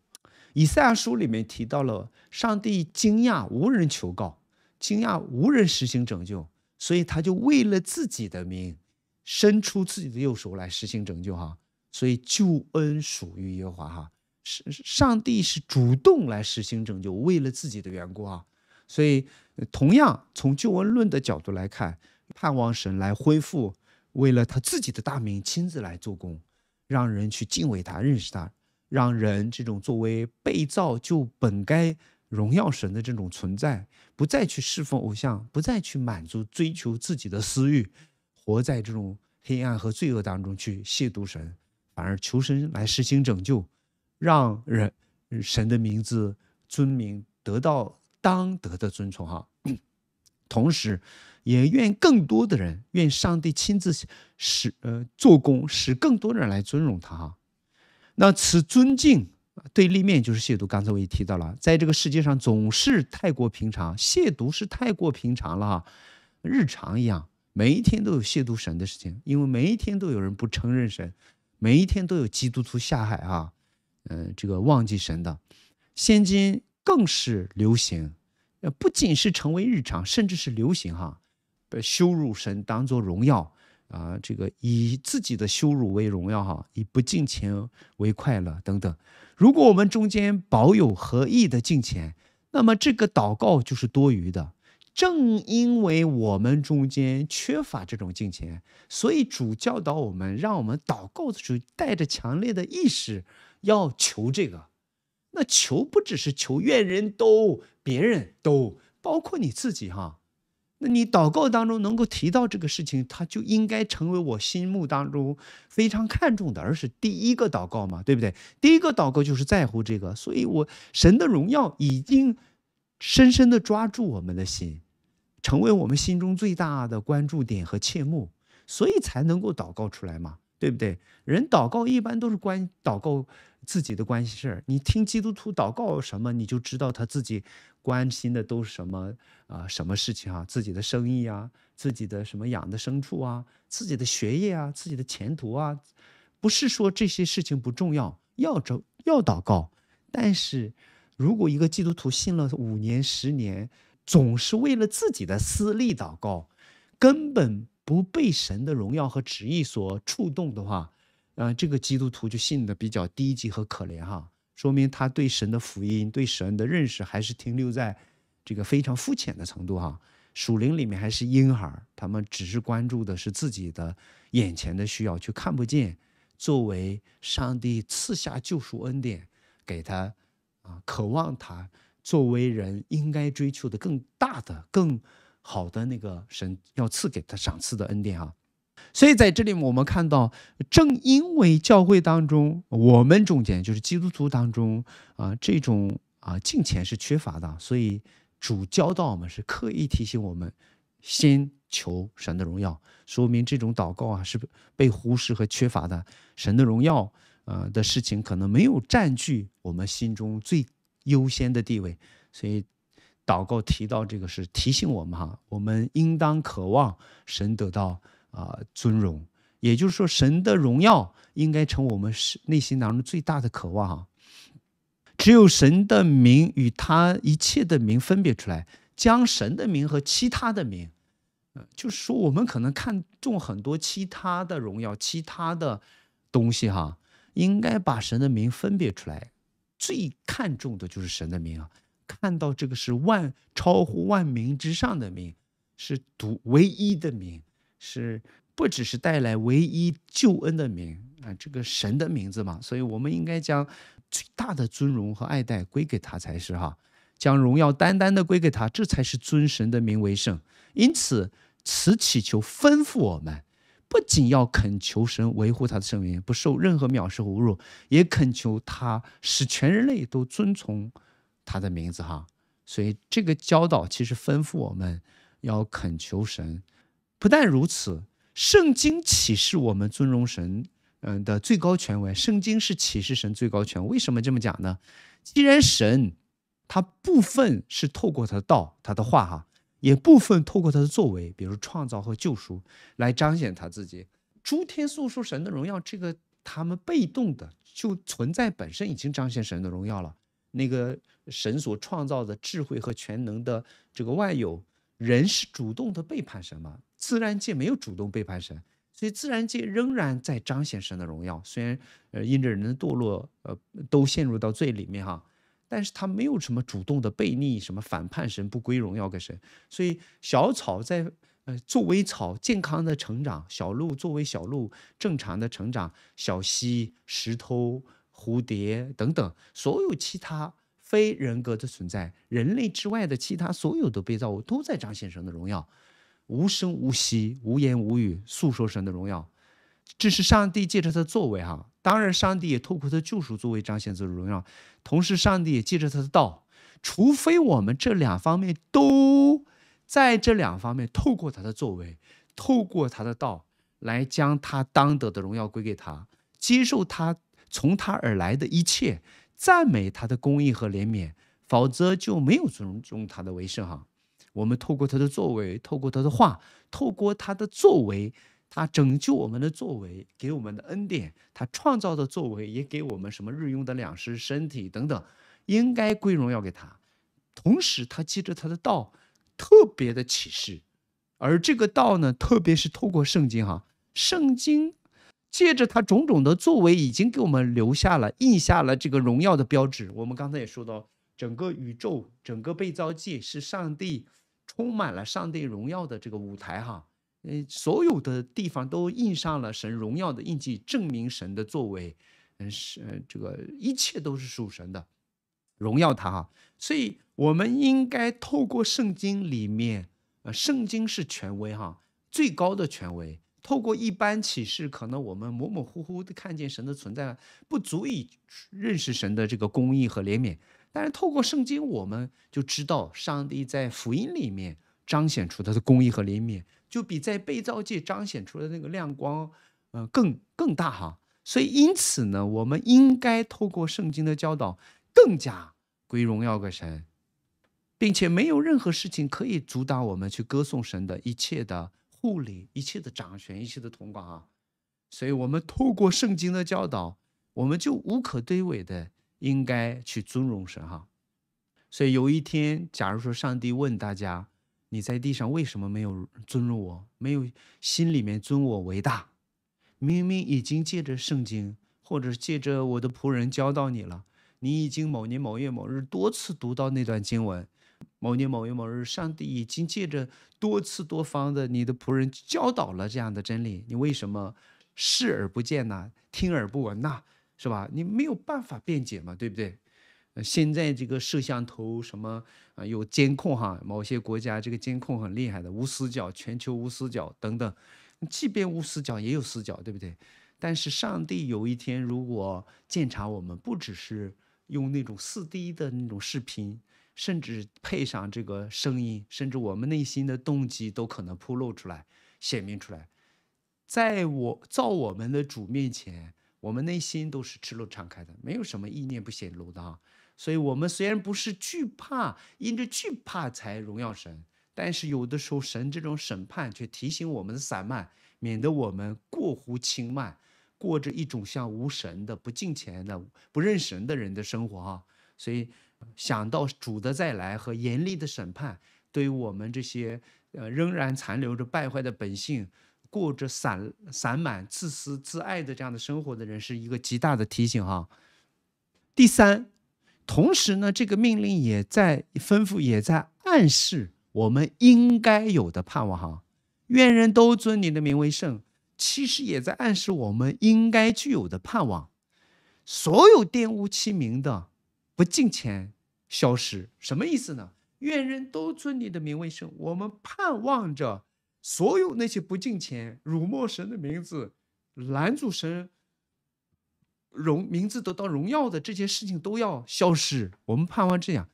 S1: 以赛亚书里面提到了，上帝惊讶无人求告，惊讶无人实行拯救，所以他就为了自己的名，伸出自己的右手来实行拯救哈。所以救恩属于耶和华哈，是上帝是主动来实行拯救，为了自己的缘故啊，所以。同样，从救恩论的角度来看，盼望神来恢复，为了他自己的大名亲自来做工，让人去敬畏他、认识他，让人这种作为被造就本该荣耀神的这种存在，不再去侍奉偶像，不再去满足追求自己的私欲，活在这种黑暗和罪恶当中去亵渎神，反而求神来实行拯救，让人神的名字尊名得到。当得的尊崇哈，(clears throat) 同时，也愿更多的人，愿上帝亲自使呃做工，使更多的人来尊荣他哈。那此尊敬，对立面就是亵渎。刚才我也提到了，在这个世界上总是太过平常，亵渎是太过平常了哈，日常一样，每一天都有亵渎神的事情，因为每一天都有人不承认神，每一天都有基督徒下海哈，嗯，这个忘记神的，现今。更是流行，呃，不仅是成为日常，甚至是流行哈，被羞辱神当作荣耀啊，这个以自己的羞辱为荣耀哈，以不敬虔为快乐等等。如果我们中间保有合意的敬虔，那么这个祷告就是多余的。正因为我们中间缺乏这种敬虔，所以主教导我们，让我们祷告的时候带着强烈的意识，要求这个。那求不只是求，怨人都，别人都，包括你自己哈。那你祷告当中能够提到这个事情，它就应该成为我心目当中非常看重的，而是第一个祷告嘛，对不对？第一个祷告就是在乎这个，所以我神的荣耀已经深深的抓住我们的心，成为我们心中最大的关注点和切目，所以才能够祷告出来嘛，对不对？人祷告一般都是关祷告。自己的关系事儿，你听基督徒祷告什么，你就知道他自己关心的都是什么啊，什么事情啊，自己的生意啊，自己的什么养的牲畜啊，自己的学业啊，自己的前途啊，不是说这些事情不重要，要着要祷告。但是如果一个基督徒信了五年、十年，总是为了自己的私利祷告，根本不被神的荣耀和旨意所触动的话，嗯，这个基督徒就信的比较低级和可怜哈，说明他对神的福音、对神的认识还是停留在这个非常肤浅的程度哈。属灵里面还是婴儿，他们只是关注的是自己的眼前的需要，却看不见作为上帝赐下救赎恩典给他啊，渴望他作为人应该追求的更大的、更好的那个神要赐给他赏赐的恩典哈。所以在这里我们看到，正因为教会当中，我们中间就是基督徒当中啊，这种啊敬虔是缺乏的，所以主教导我们是刻意提醒我们，先求神的荣耀，说明这种祷告啊是被忽视和缺乏的。神的荣耀啊的事情可能没有占据我们心中最优先的地位，所以祷告提到这个是提醒我们哈，我们应当渴望神得到。啊，尊荣，也就是说，神的荣耀应该成我们是内心当中最大的渴望。只有神的名与他一切的名分别出来，将神的名和其他的名，呃，就是说，我们可能看重很多其他的荣耀、其他的东西哈。应该把神的名分别出来，最看重的就是神的名啊！看到这个是万超乎万名之上的名，是独唯一的名。是，不只是带来唯一救恩的名啊，这个神的名字嘛，所以我们应该将最大的尊荣和爱戴归给他才是哈，将荣耀单单的归给他，这才是尊神的名为圣。因此，此祈求吩咐我们，不仅要恳求神维护他的圣名不受任何藐视和侮辱，也恳求他使全人类都遵从他的名字哈。所以这个教导其实吩咐我们要恳求神。不但如此，圣经启示我们尊荣神，嗯的最高权威。圣经是启示神最高权。为什么这么讲呢？既然神，他部分是透过他的道、他的话，哈，也部分透过他的作为，比如创造和救赎，来彰显他自己。诸天诉说神的荣耀，这个他们被动的就存在本身已经彰显神的荣耀了。那个神所创造的智慧和全能的这个万有，人是主动的背叛什么？自然界没有主动背叛神，所以自然界仍然在彰显神的荣耀。虽然，呃，因着人的堕落，呃，都陷入到最里面哈，但是他没有什么主动的背逆，什么反叛神、不归荣耀给神。所以，小草在，呃，作为草健康的成长；小鹿作为小鹿正常的成长；小溪、石头、蝴蝶等等，所有其他非人格的存在，人类之外的其他所有的被造物，都在彰显神的荣耀。无声无息，无言无语，诉说神的荣耀。这是上帝借着他的作为哈，当然，上帝也透过他的救赎作为彰显自己的荣耀。同时，上帝也借着他的道。除非我们这两方面都在这两方面，透过他的作为，透过他的道来将他当得的荣耀归给他，接受他从他而来的一切，赞美他的公义和怜悯，否则就没有尊重他的为圣哈。我们透过他的作为，透过他的话，透过他的作为，他拯救我们的作为，给我们的恩典，他创造的作为也给我们什么日用的粮食、身体等等，应该归荣耀给他。同时，他借着他的道，特别的启示，而这个道呢，特别是透过圣经，哈，圣经借着他种种的作为，已经给我们留下了、印下了这个荣耀的标志。我们刚才也说到，整个宇宙、整个被造界是上帝。充满了上帝荣耀的这个舞台哈，呃，所有的地方都印上了神荣耀的印记，证明神的作为，嗯是这个一切都是属神的荣耀，他哈，所以我们应该透过圣经里面，呃，圣经是权威哈，最高的权威，透过一般启示，可能我们模模糊糊的看见神的存在，不足以认识神的这个公义和怜悯。但是透过圣经，我们就知道上帝在福音里面彰显出他的公义和怜悯，就比在被造界彰显出的那个亮光，呃，更更大哈。所以因此呢，我们应该透过圣经的教导，更加归荣耀给神，并且没有任何事情可以阻挡我们去歌颂神的一切的护理、一切的掌权、一切的同管啊。所以，我们透过圣经的教导，我们就无可推诿的。应该去尊荣神哈，所以有一天，假如说上帝问大家，你在地上为什么没有尊荣我，没有心里面尊我为大？明明已经借着圣经，或者借着我的仆人教导你了，你已经某年某月某日多次读到那段经文，某年某月某日，上帝已经借着多次多方的你的仆人教导了这样的真理，你为什么视而不见呢？听而不闻呢？是吧？你没有办法辩解嘛，对不对？现在这个摄像头什么啊，有监控哈，某些国家这个监控很厉害的，无死角，全球无死角等等。即便无死角，也有死角，对不对？但是上帝有一天如果检查我们，不只是用那种四 D 的那种视频，甚至配上这个声音，甚至我们内心的动机都可能铺露出来、显明出来，在我造我们的主面前。我们内心都是赤裸敞开的，没有什么意念不显露的啊。所以，我们虽然不是惧怕，因着惧怕才荣耀神，但是有的时候神这种审判却提醒我们的散漫，免得我们过乎轻慢，过着一种像无神的、不敬虔的、不认神的人的生活哈。所以，想到主的再来和严厉的审判，对于我们这些呃仍然残留着败坏的本性。过着散散漫、自私自爱的这样的生活的人，是一个极大的提醒哈。第三，同时呢，这个命令也在吩咐，也在暗示我们应该有的盼望哈。愿人都尊你的名为圣，其实也在暗示我们应该具有的盼望。所有玷污其名的不敬虔消失，什么意思呢？愿人都尊你的名为圣，我们盼望着。所有那些不敬虔、辱没神的名字、拦住神荣名字得到荣耀的这些事情都要消失。我们盼望这样。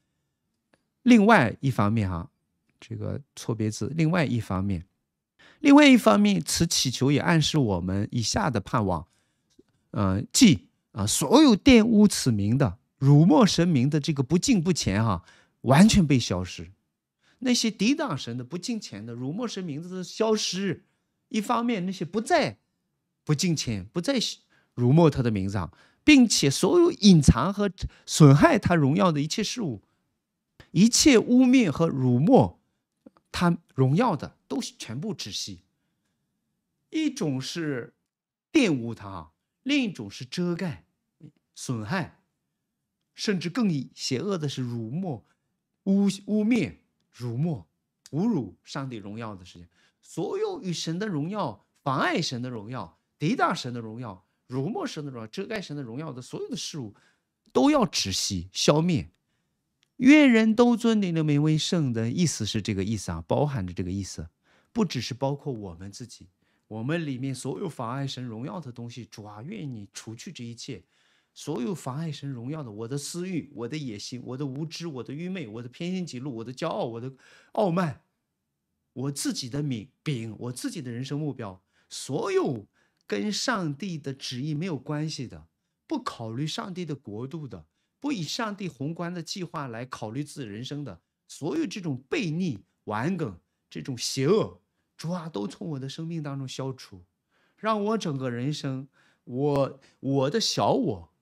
S1: 另外一方面啊，这个错别字。另外一方面，另外一方面，此祈求也暗示我们以下的盼望，嗯，即啊，所有玷污此名的、辱没神名的这个不敬不虔哈，完全被消失。那些抵挡神的不敬虔的辱没神名字的消失，一方面那些不再不敬虔，不再辱没他的名字，并且所有隐藏和损害他荣耀的一切事物，一切污蔑和辱没他荣耀的，都全部窒息。一种是玷污他，另一种是遮盖损害，甚至更邪恶的是辱没、污污蔑。辱没、侮辱上帝荣耀的事情，所有与神的荣耀妨碍神的荣耀、抵挡神的荣耀、辱没神的荣耀、遮盖神的荣耀的所有的事物，都要窒息、消灭。愿人都尊你的名为圣的意思是这个意思啊，包含着这个意思，不只是包括我们自己，我们里面所有妨碍神荣耀的东西，主啊，愿你除去这一切。所有妨碍神荣耀的，我的私欲、我的野心、我的无知、我的愚昧、我的偏心极路、我的骄傲、我的傲慢，我自己的名、秉，我自己的人生目标，所有跟上帝的旨意没有关系的，不考虑上帝的国度的，不以上帝宏观的计划来考虑自己人生的，所有这种悖逆、顽梗、这种邪恶，抓都从我的生命当中消除，让我整个人生，我我的小我。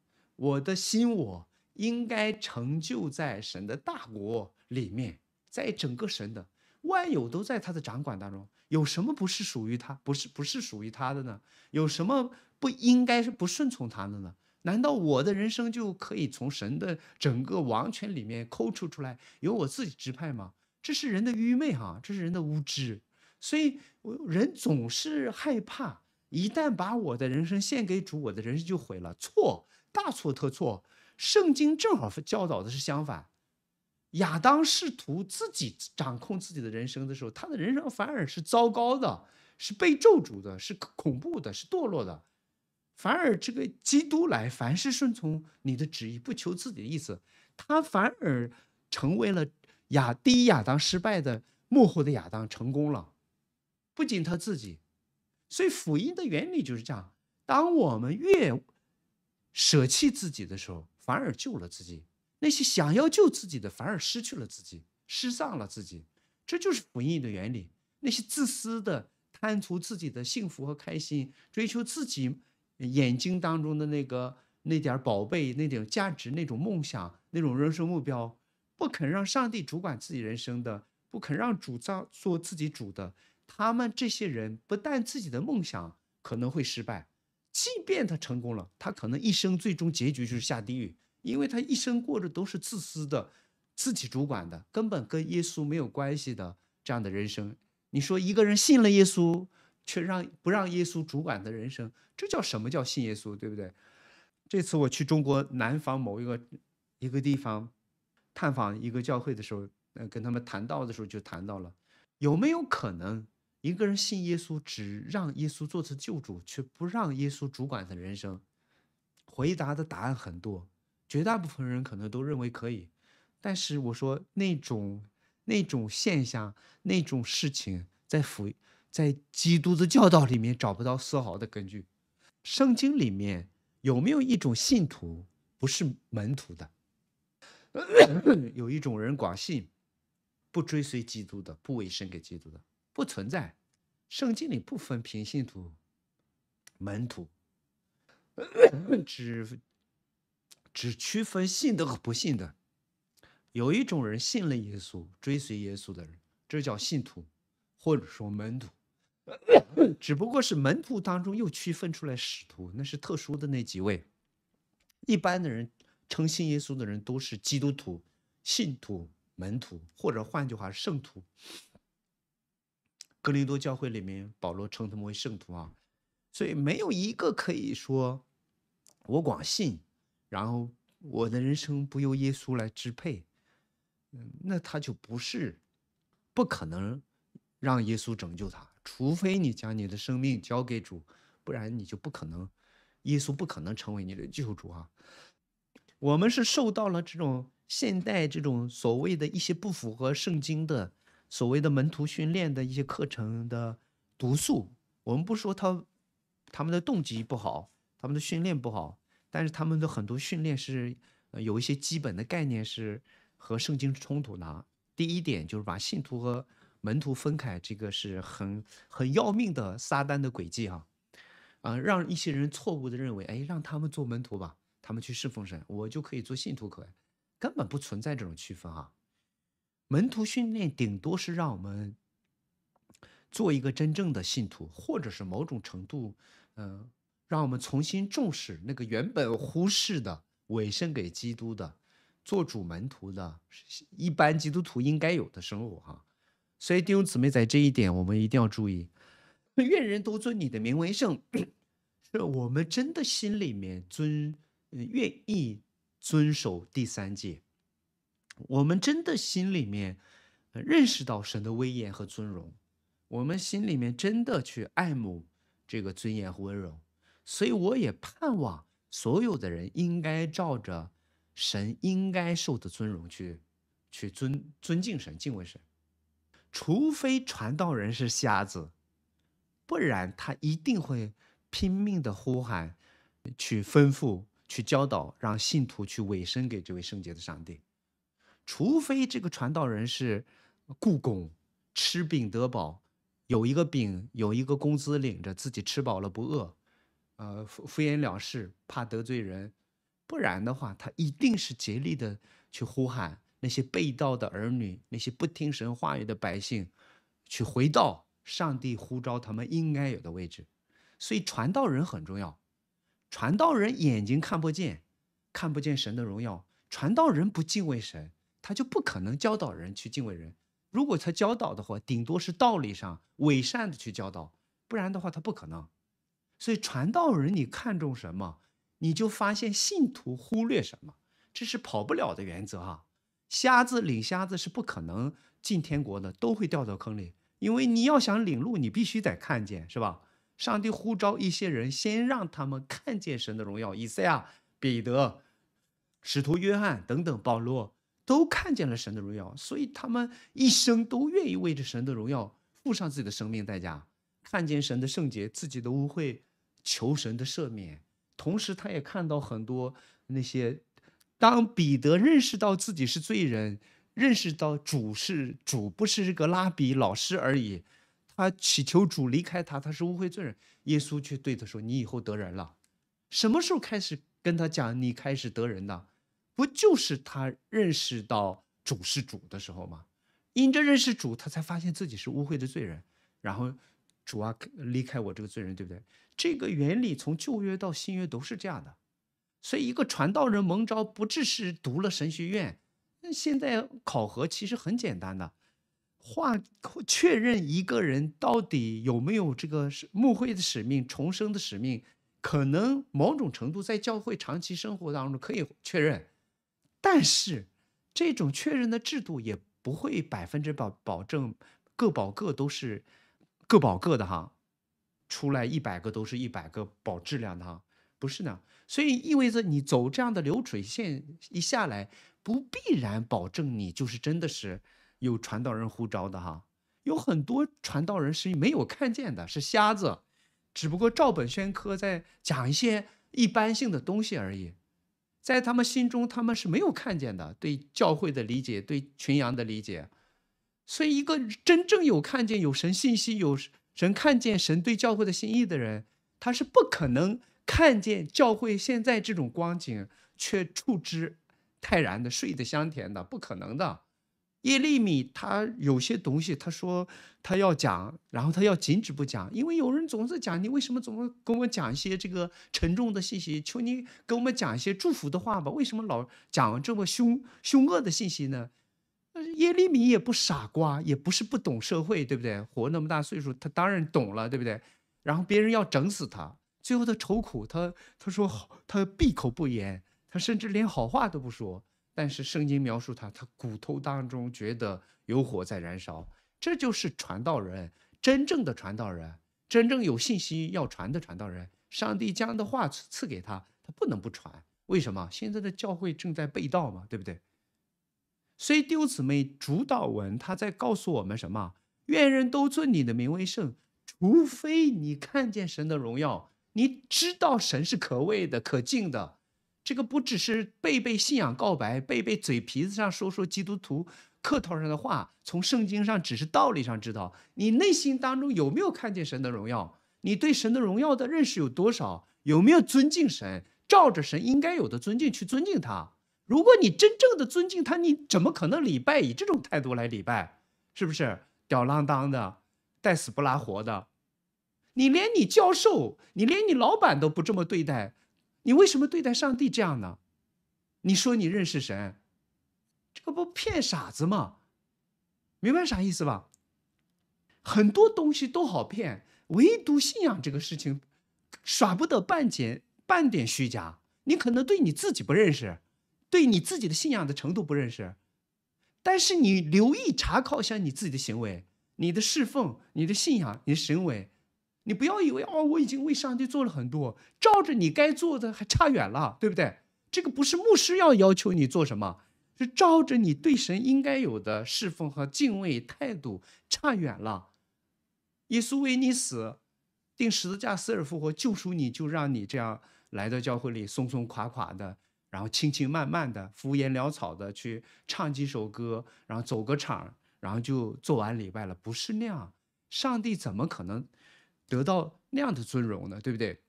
S1: 我的心，我应该成就在神的大国里面，在整个神的万有都在他的掌管当中，有什么不是属于他，不是不是属于他的呢？有什么不应该是不顺从他的呢？难道我的人生就可以从神的整个王权里面抠出出来，由我自己支配吗？这是人的愚昧哈，这是人的无知。所以人总是害怕，一旦把我的人生献给主，我的人生就毁了。错。大错特错！圣经正好教导的是相反。亚当试图自己掌控自己的人生的时候，他的人生反而是糟糕的，是被咒诅的，是恐怖的，是堕落的。反而这个基督来，凡事顺从你的旨意，不求自己的意思，他反而成为了亚第一亚当失败的幕后的亚当成功了。不仅他自己，所以福音的原理就是这样：当我们越……舍弃自己的时候，反而救了自己；那些想要救自己的，反而失去了自己，失丧了自己。这就是福音的原理。那些自私的、贪图自己的幸福和开心、追求自己眼睛当中的那个那点宝贝、那点价值、那种梦想、那种人生目标，不肯让上帝主管自己人生的，不肯让主造做自己主的，他们这些人，不但自己的梦想可能会失败。即便他成功了，他可能一生最终结局就是下地狱，因为他一生过着都是自私的、自己主管的，根本跟耶稣没有关系的这样的人生。你说一个人信了耶稣，却让不让耶稣主管的人生，这叫什么叫信耶稣，对不对？这次我去中国南方某一个一个地方探访一个教会的时候，呃，跟他们谈到的时候就谈到了，有没有可能？一个人信耶稣，只让耶稣做次救主，却不让耶稣主管他人生。回答的答案很多，绝大部分人可能都认为可以。但是我说那种那种现象、那种事情，在佛，在基督的教导里面找不到丝毫的根据。圣经里面有没有一种信徒不是门徒的？(coughs) 有一种人寡信，不追随基督的，不委身给基督的。不存在，圣经里不分平信徒、门徒，只只区分信的和不信的。有一种人信了耶稣，追随耶稣的人，这叫信徒，或者说门徒。只不过是门徒当中又区分出来使徒，那是特殊的那几位。一般的人称信耶稣的人都是基督徒、信徒、门徒，或者换句话圣徒。格林多教会里面，保罗称他们为圣徒啊，所以没有一个可以说我光信，然后我的人生不由耶稣来支配，那他就不是，不可能让耶稣拯救他，除非你将你的生命交给主，不然你就不可能，耶稣不可能成为你的救主啊。我们是受到了这种现代这种所谓的一些不符合圣经的。所谓的门徒训练的一些课程的毒素，我们不说他他们的动机不好，他们的训练不好，但是他们的很多训练是有一些基本的概念是和圣经冲突的。第一点就是把信徒和门徒分开，这个是很很要命的撒旦的诡计哈，啊，让一些人错误的认为，哎，让他们做门徒吧，他们去侍奉神，我就可以做信徒，可根本不存在这种区分哈。门徒训练顶多是让我们做一个真正的信徒，或者是某种程度，嗯，让我们重新重视那个原本忽视的委身给基督的、做主门徒的一般基督徒应该有的生活啊。所以弟兄姊妹在这一点，我们一定要注意，愿人都尊你的名为圣，(coughs) 是我们真的心里面尊，愿意遵守第三戒。我们真的心里面认识到神的威严和尊荣，我们心里面真的去爱慕这个尊严和温柔。所以我也盼望所有的人应该照着神应该受的尊荣去去尊尊敬神、敬畏神。除非传道人是瞎子，不然他一定会拼命的呼喊、去吩咐、去教导，让信徒去委身给这位圣洁的上帝。除非这个传道人是故宫吃饼得饱，有一个饼，有一个工资领着，自己吃饱了不饿，呃，敷敷衍了事，怕得罪人，不然的话，他一定是竭力的去呼喊那些被盗的儿女，那些不听神话语的百姓，去回到上帝呼召他们应该有的位置。所以传道人很重要，传道人眼睛看不见，看不见神的荣耀，传道人不敬畏神。他就不可能教导人去敬畏人，如果他教导的话，顶多是道理上伪善的去教导，不然的话他不可能。所以传道人你看重什么，你就发现信徒忽略什么，这是跑不了的原则啊。瞎子领瞎子是不可能进天国的，都会掉到坑里，因为你要想领路，你必须得看见，是吧？上帝呼召一些人，先让他们看见神的荣耀，以赛亚、彼得、使徒约翰等等，保罗。都看见了神的荣耀，所以他们一生都愿意为着神的荣耀付上自己的生命代价。看见神的圣洁，自己的污秽，求神的赦免。同时，他也看到很多那些，当彼得认识到自己是罪人，认识到主是主，不是这个拉比老师而已，他祈求主离开他，他是污秽罪人。耶稣却对他说：“你以后得人了。什么时候开始跟他讲？你开始得人的。”不就是他认识到主是主的时候吗？因着认识主，他才发现自己是污秽的罪人，然后主啊离开我这个罪人，对不对？这个原理从旧约到新约都是这样的。所以一个传道人蒙召不只是读了神学院，现在考核其实很简单的，画确认一个人到底有没有这个是慕会的使命、重生的使命，可能某种程度在教会长期生活当中可以确认。但是，这种确认的制度也不会百分之百保证各保各都是各保各的哈，出来一百个都是一百个保质量的哈，不是呢。所以意味着你走这样的流水线一下来，不必然保证你就是真的是有传道人呼召的哈，有很多传道人是没有看见的，是瞎子，只不过照本宣科在讲一些一般性的东西而已。在他们心中，他们是没有看见的。对教会的理解，对群羊的理解，所以一个真正有看见、有神信息、有神看见神对教会的心意的人，他是不可能看见教会现在这种光景，却处之泰然的、睡得香甜的，不可能的。耶利米他有些东西，他说他要讲，然后他要禁止不讲，因为有人总是讲，你为什么总是我们讲一些这个沉重的信息？求你给我们讲一些祝福的话吧，为什么老讲这么凶凶恶的信息呢？耶利米也不傻瓜，也不是不懂社会，对不对？活那么大岁数，他当然懂了，对不对？然后别人要整死他，最后他愁苦，他他说他闭口不言，他甚至连好话都不说。但是圣经描述他，他骨头当中觉得有火在燃烧，这就是传道人真正的传道人，真正有信息要传的传道人。上帝将的话赐给他，他不能不传。为什么现在的教会正在被盗嘛？对不对？所以丢姊妹主导文，他在告诉我们什么？愿人都尊你的名为圣，除非你看见神的荣耀，你知道神是可畏的、可敬的。这个不只是背背信仰告白，背背嘴皮子上说说基督徒客套上的话，从圣经上只是道理上知道，你内心当中有没有看见神的荣耀？你对神的荣耀的认识有多少？有没有尊敬神？照着神应该有的尊敬去尊敬他？如果你真正的尊敬他，你怎么可能礼拜以这种态度来礼拜？是不是吊郎当的，带死不拉活的？你连你教授，你连你老板都不这么对待。你为什么对待上帝这样呢？你说你认识神，这个不骗傻子吗？明白啥意思吧？很多东西都好骗，唯独信仰这个事情，耍不得半点半点虚假。你可能对你自己不认识，对你自己的信仰的程度不认识，但是你留意查考一下你自己的行为、你的侍奉、你的信仰、你的行为。你不要以为哦，我已经为上帝做了很多，照着你该做的还差远了，对不对？这个不是牧师要要求你做什么，是照着你对神应该有的侍奉和敬畏态度差远了。耶稣为你死，钉十字架，死而复活，救赎你，就让你这样来到教会里松松垮垮的，然后轻轻慢慢的，敷衍潦草的去唱几首歌，然后走个场，然后就做完礼拜了，不是那样。上帝怎么可能？得到那样的尊荣呢，对不对？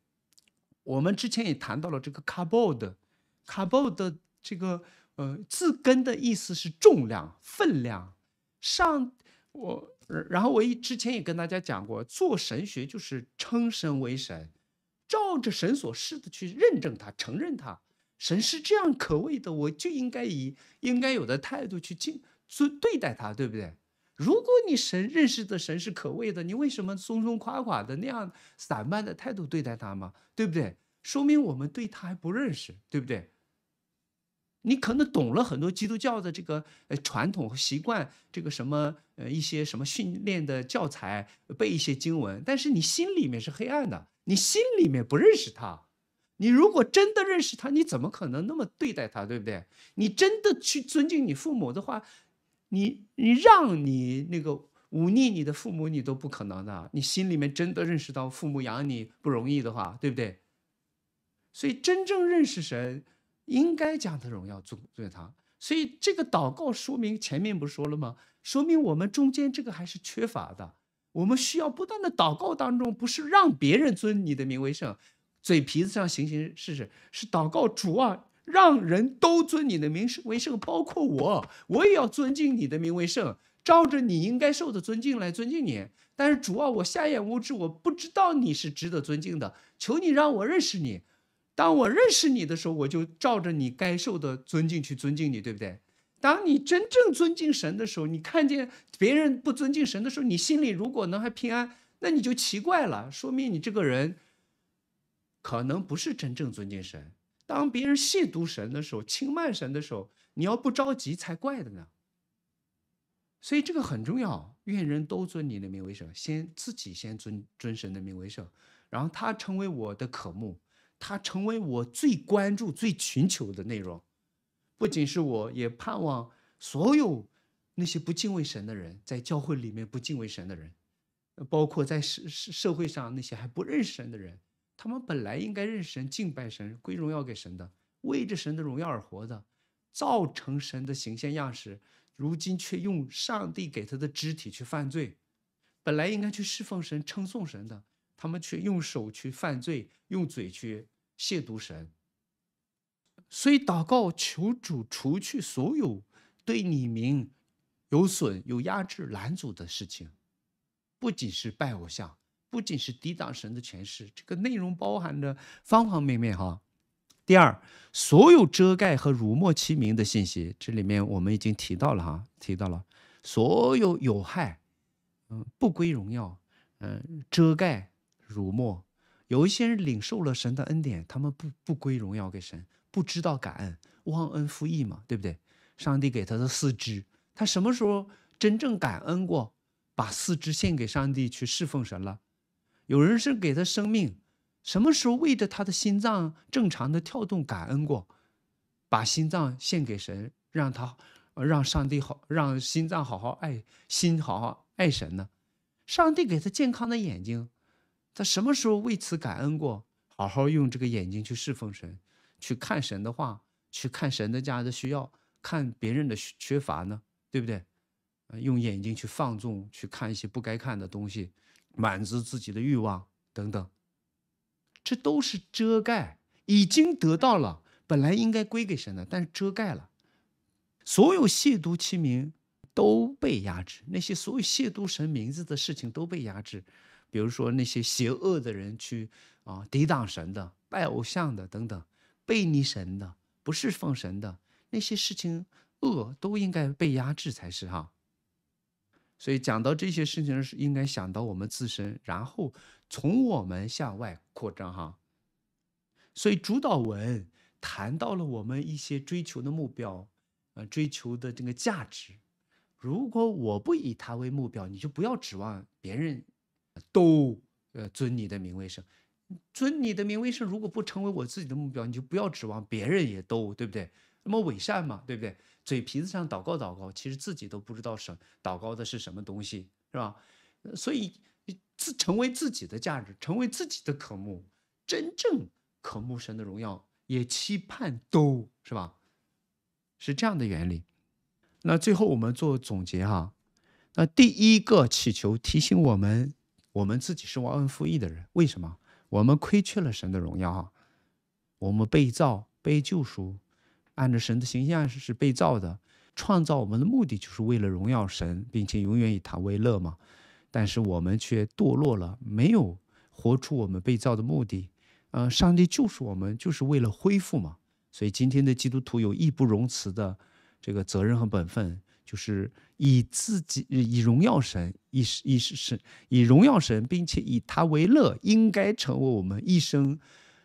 S1: 我们之前也谈到了这个 “carbod”，“carbod” 这个呃字根的意思是重量、分量。上我然后我一之前也跟大家讲过，做神学就是称神为神，照着神所示的去认证他、承认他，神是这样可畏的，我就应该以应该有的态度去敬尊对待他，对不对？如果你神认识的神是可畏的，你为什么松松垮垮的那样散漫的态度对待他嘛？对不对？说明我们对他还不认识，对不对？你可能懂了很多基督教的这个传统和习惯，这个什么呃一些什么训练的教材，背一些经文，但是你心里面是黑暗的，你心里面不认识他。你如果真的认识他，你怎么可能那么对待他？对不对？你真的去尊敬你父母的话。你你让你那个忤逆你的父母，你都不可能的。你心里面真的认识到父母养你不容易的话，对不对？所以真正认识神，应该将他荣耀尊尊他。所以这个祷告说明前面不是说了吗？说明我们中间这个还是缺乏的。我们需要不断的祷告当中，不是让别人尊你的名为圣，嘴皮子上行行试试，是祷告主啊。让人都尊你的名为圣，包括我，我也要尊敬你的名为圣，照着你应该受的尊敬来尊敬你。但是主啊，我瞎眼无知，我不知道你是值得尊敬的。求你让我认识你。当我认识你的时候，我就照着你该受的尊敬去尊敬你，对不对？当你真正尊敬神的时候，你看见别人不尊敬神的时候，你心里如果能还平安，那你就奇怪了，说明你这个人可能不是真正尊敬神。当别人亵渎神的时候，轻慢神的时候，你要不着急才怪的呢。所以这个很重要，愿人都尊你的名为圣，先自己先尊尊神的名为圣，然后他成为我的渴慕，他成为我最关注、最寻求的内容。不仅是我，也盼望所有那些不敬畏神的人，在教会里面不敬畏神的人，包括在社社社会上那些还不认识神的人。他们本来应该认神、敬拜神、归荣耀给神的，为着神的荣耀而活的，造成神的形象样式。如今却用上帝给他的肢体去犯罪，本来应该去侍奉神、称颂神的，他们却用手去犯罪，用嘴去亵渎神。所以祷告求主除去所有对你名有损、有压制、拦阻的事情，不仅是拜偶像。不仅是抵挡神的权势，这个内容包含着方方面面哈。第二，所有遮盖和辱没其名的信息，这里面我们已经提到了哈，提到了所有有害，嗯，不归荣耀，嗯，遮盖辱没。有一些人领受了神的恩典，他们不不归荣耀给神，不知道感恩，忘恩负义嘛，对不对？上帝给他的四肢，他什么时候真正感恩过？把四肢献给上帝去侍奉神了？有人是给他生命，什么时候为着他的心脏正常的跳动感恩过，把心脏献给神，让他让上帝好让心脏好好爱，心好好爱神呢？上帝给他健康的眼睛，他什么时候为此感恩过？好好用这个眼睛去侍奉神，去看神的话，去看神的家的需要，看别人的缺缺乏呢？对不对？用眼睛去放纵，去看一些不该看的东西。满足自己的欲望等等，这都是遮盖，已经得到了本来应该归给神的，但是遮盖了。所有亵渎其名都被压制，那些所有亵渎神名字的事情都被压制。比如说那些邪恶的人去啊抵挡神的、拜偶像的等等、背逆神的、不是奉神的那些事情，恶都应该被压制才是哈。所以讲到这些事情是应该想到我们自身，然后从我们向外扩张哈。所以主导文谈到了我们一些追求的目标，呃，追求的这个价值。如果我不以它为目标，你就不要指望别人都呃尊你的名为圣，尊你的名为圣。如果不成为我自己的目标，你就不要指望别人也都，对不对？那么伪善嘛，对不对？嘴皮子上祷告祷告，其实自己都不知道什祷告的是什么东西，是吧？所以，自成为自己的价值，成为自己的渴慕，真正渴慕神的荣耀，也期盼都，是吧？是这样的原理。那最后我们做总结哈，那第一个祈求提醒我们，我们自己是忘恩负义的人，为什么？我们亏缺了神的荣耀哈，我们被造被救赎。按照神的形象是是被造的，创造我们的目的就是为了荣耀神，并且永远以他为乐嘛。但是我们却堕落了，没有活出我们被造的目的。呃，上帝救赎我们就是为了恢复嘛。所以今天的基督徒有义不容辞的这个责任和本分，就是以自己以荣耀神意识意识是，以荣耀神，并且以他为乐，应该成为我们一生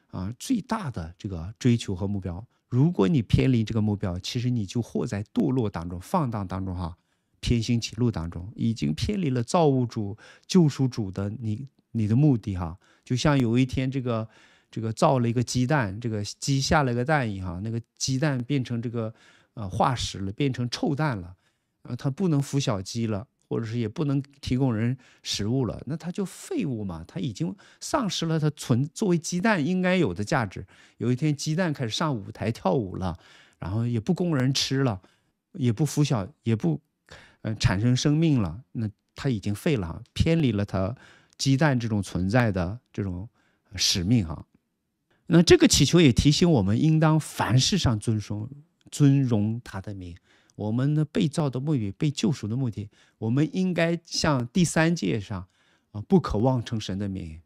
S1: 啊最大的这个追求和目标。如果你偏离这个目标，其实你就活在堕落当中、放荡当中、哈偏行歧路当中，已经偏离了造物主、救赎主的你、你的目的哈。就像有一天这个这个造了一个鸡蛋，这个鸡下了个蛋以后，那个鸡蛋变成这个呃化石了，变成臭蛋了，啊，它不能孵小鸡了。或者是也不能提供人食物了，那它就废物嘛？它已经丧失了它存作为鸡蛋应该有的价值。有一天鸡蛋开始上舞台跳舞了，然后也不供人吃了，也不孵小，也不嗯产生生命了，那它已经废了偏离了它鸡蛋这种存在的这种使命哈。那这个祈求也提醒我们，应当凡事上尊崇尊荣他的名。我们的被造的目的，被救赎的目的，我们应该像第三界上啊，不渴望称神的名，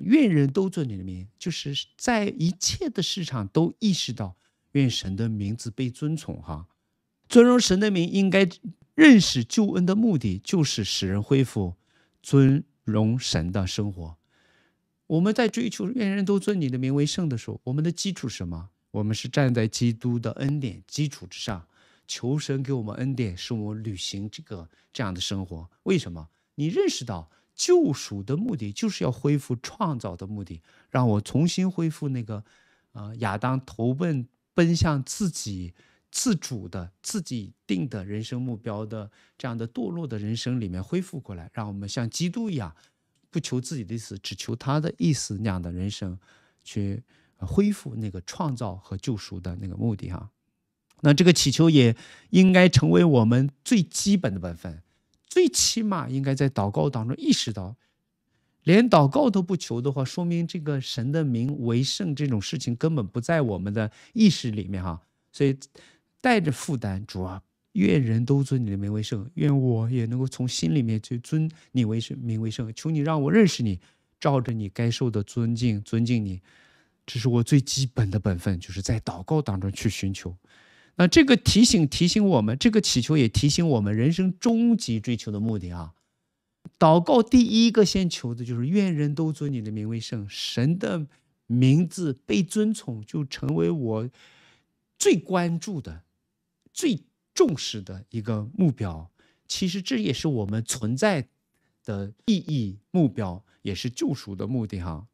S1: 愿人都尊你的名，就是在一切的市场都意识到，愿神的名字被尊崇哈，尊荣神的名，应该认识救恩的目的，就是使人恢复尊荣神的生活。我们在追求愿人都尊你的名为圣的时候，我们的基础是什么？我们是站在基督的恩典基础之上。求神给我们恩典，使我们履行这个这样的生活。为什么？你认识到救赎的目的就是要恢复创造的目的，让我重新恢复那个，啊，亚当投奔奔向自己自主的、自己定的人生目标的这样的堕落的人生里面恢复过来，让我们像基督一样，不求自己的死，只求他的意思那样的人生，去恢复那个创造和救赎的那个目的哈。那这个祈求也应该成为我们最基本的本分，最起码应该在祷告当中意识到，连祷告都不求的话，说明这个神的名为圣这种事情根本不在我们的意识里面哈。所以带着负担，主啊，愿人都尊你的名为圣，愿我也能够从心里面去尊你为圣，名为圣。求你让我认识你，照着你该受的尊敬，尊敬你，这是我最基本的本分，就是在祷告当中去寻求。那这个提醒提醒我们，这个祈求也提醒我们，人生终极追求的目的啊！祷告第一个先求的就是愿人都尊你的名为圣。神的名字被尊崇，就成为我最关注的、最重视的一个目标。其实这也是我们存在的意义、目标，也是救赎的目的。哈，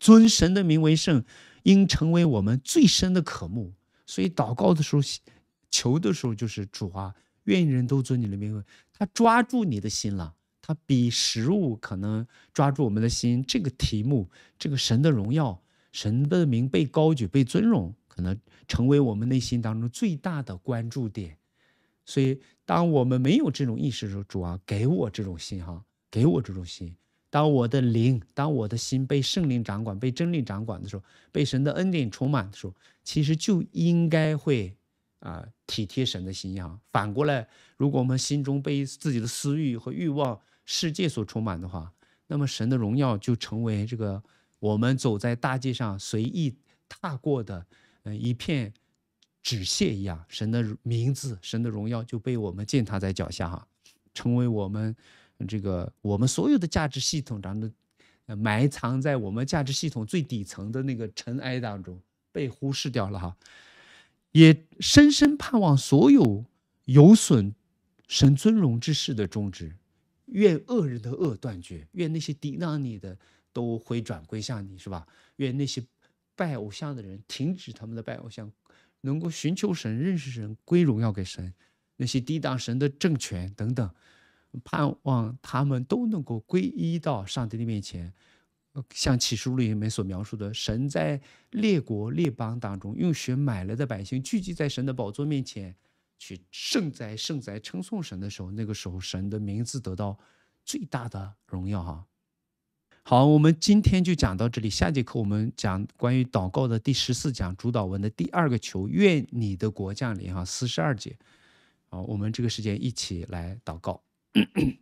S1: 尊神的名为圣，应成为我们最深的渴慕。所以祷告的时候，求的时候就是主啊，愿意人都尊你的名。他抓住你的心了，他比食物可能抓住我们的心。这个题目，这个神的荣耀，神的名被高举被尊荣，可能成为我们内心当中最大的关注点。所以，当我们没有这种意识的时候，主啊，给我这种心哈，给我这种心。当我的灵、当我的心被圣灵掌管、被真理掌管的时候，被神的恩典充满的时候，其实就应该会啊体贴神的心意。反过来，如果我们心中被自己的私欲和欲望世界所充满的话，那么神的荣耀就成为这个我们走在大街上随意踏过的嗯一片纸屑一样。神的名字、神的荣耀就被我们践踏在脚下，哈，成为我们。这个我们所有的价值系统，当中，埋藏在我们价值系统最底层的那个尘埃当中，被忽视掉了哈。也深深盼望所有有损神尊荣之事的终止，愿恶人的恶断绝，愿那些抵挡你的都回转归向你，是吧？愿那些拜偶像的人停止他们的拜偶像，能够寻求神、认识神，归荣耀给神。那些抵挡神的政权等等。盼望他们都能够皈依到上帝的面前，像启示录里面所描述的，神在列国列邦当中用血买来的百姓聚集在神的宝座面前，去圣哉圣哉称颂神的时候，那个时候神的名字得到最大的荣耀哈。好，我们今天就讲到这里，下节课我们讲关于祷告的第十四讲主导文的第二个求，愿你的国降临哈，四十二节。好，我们这个时间一起来祷告。mm (clears throat)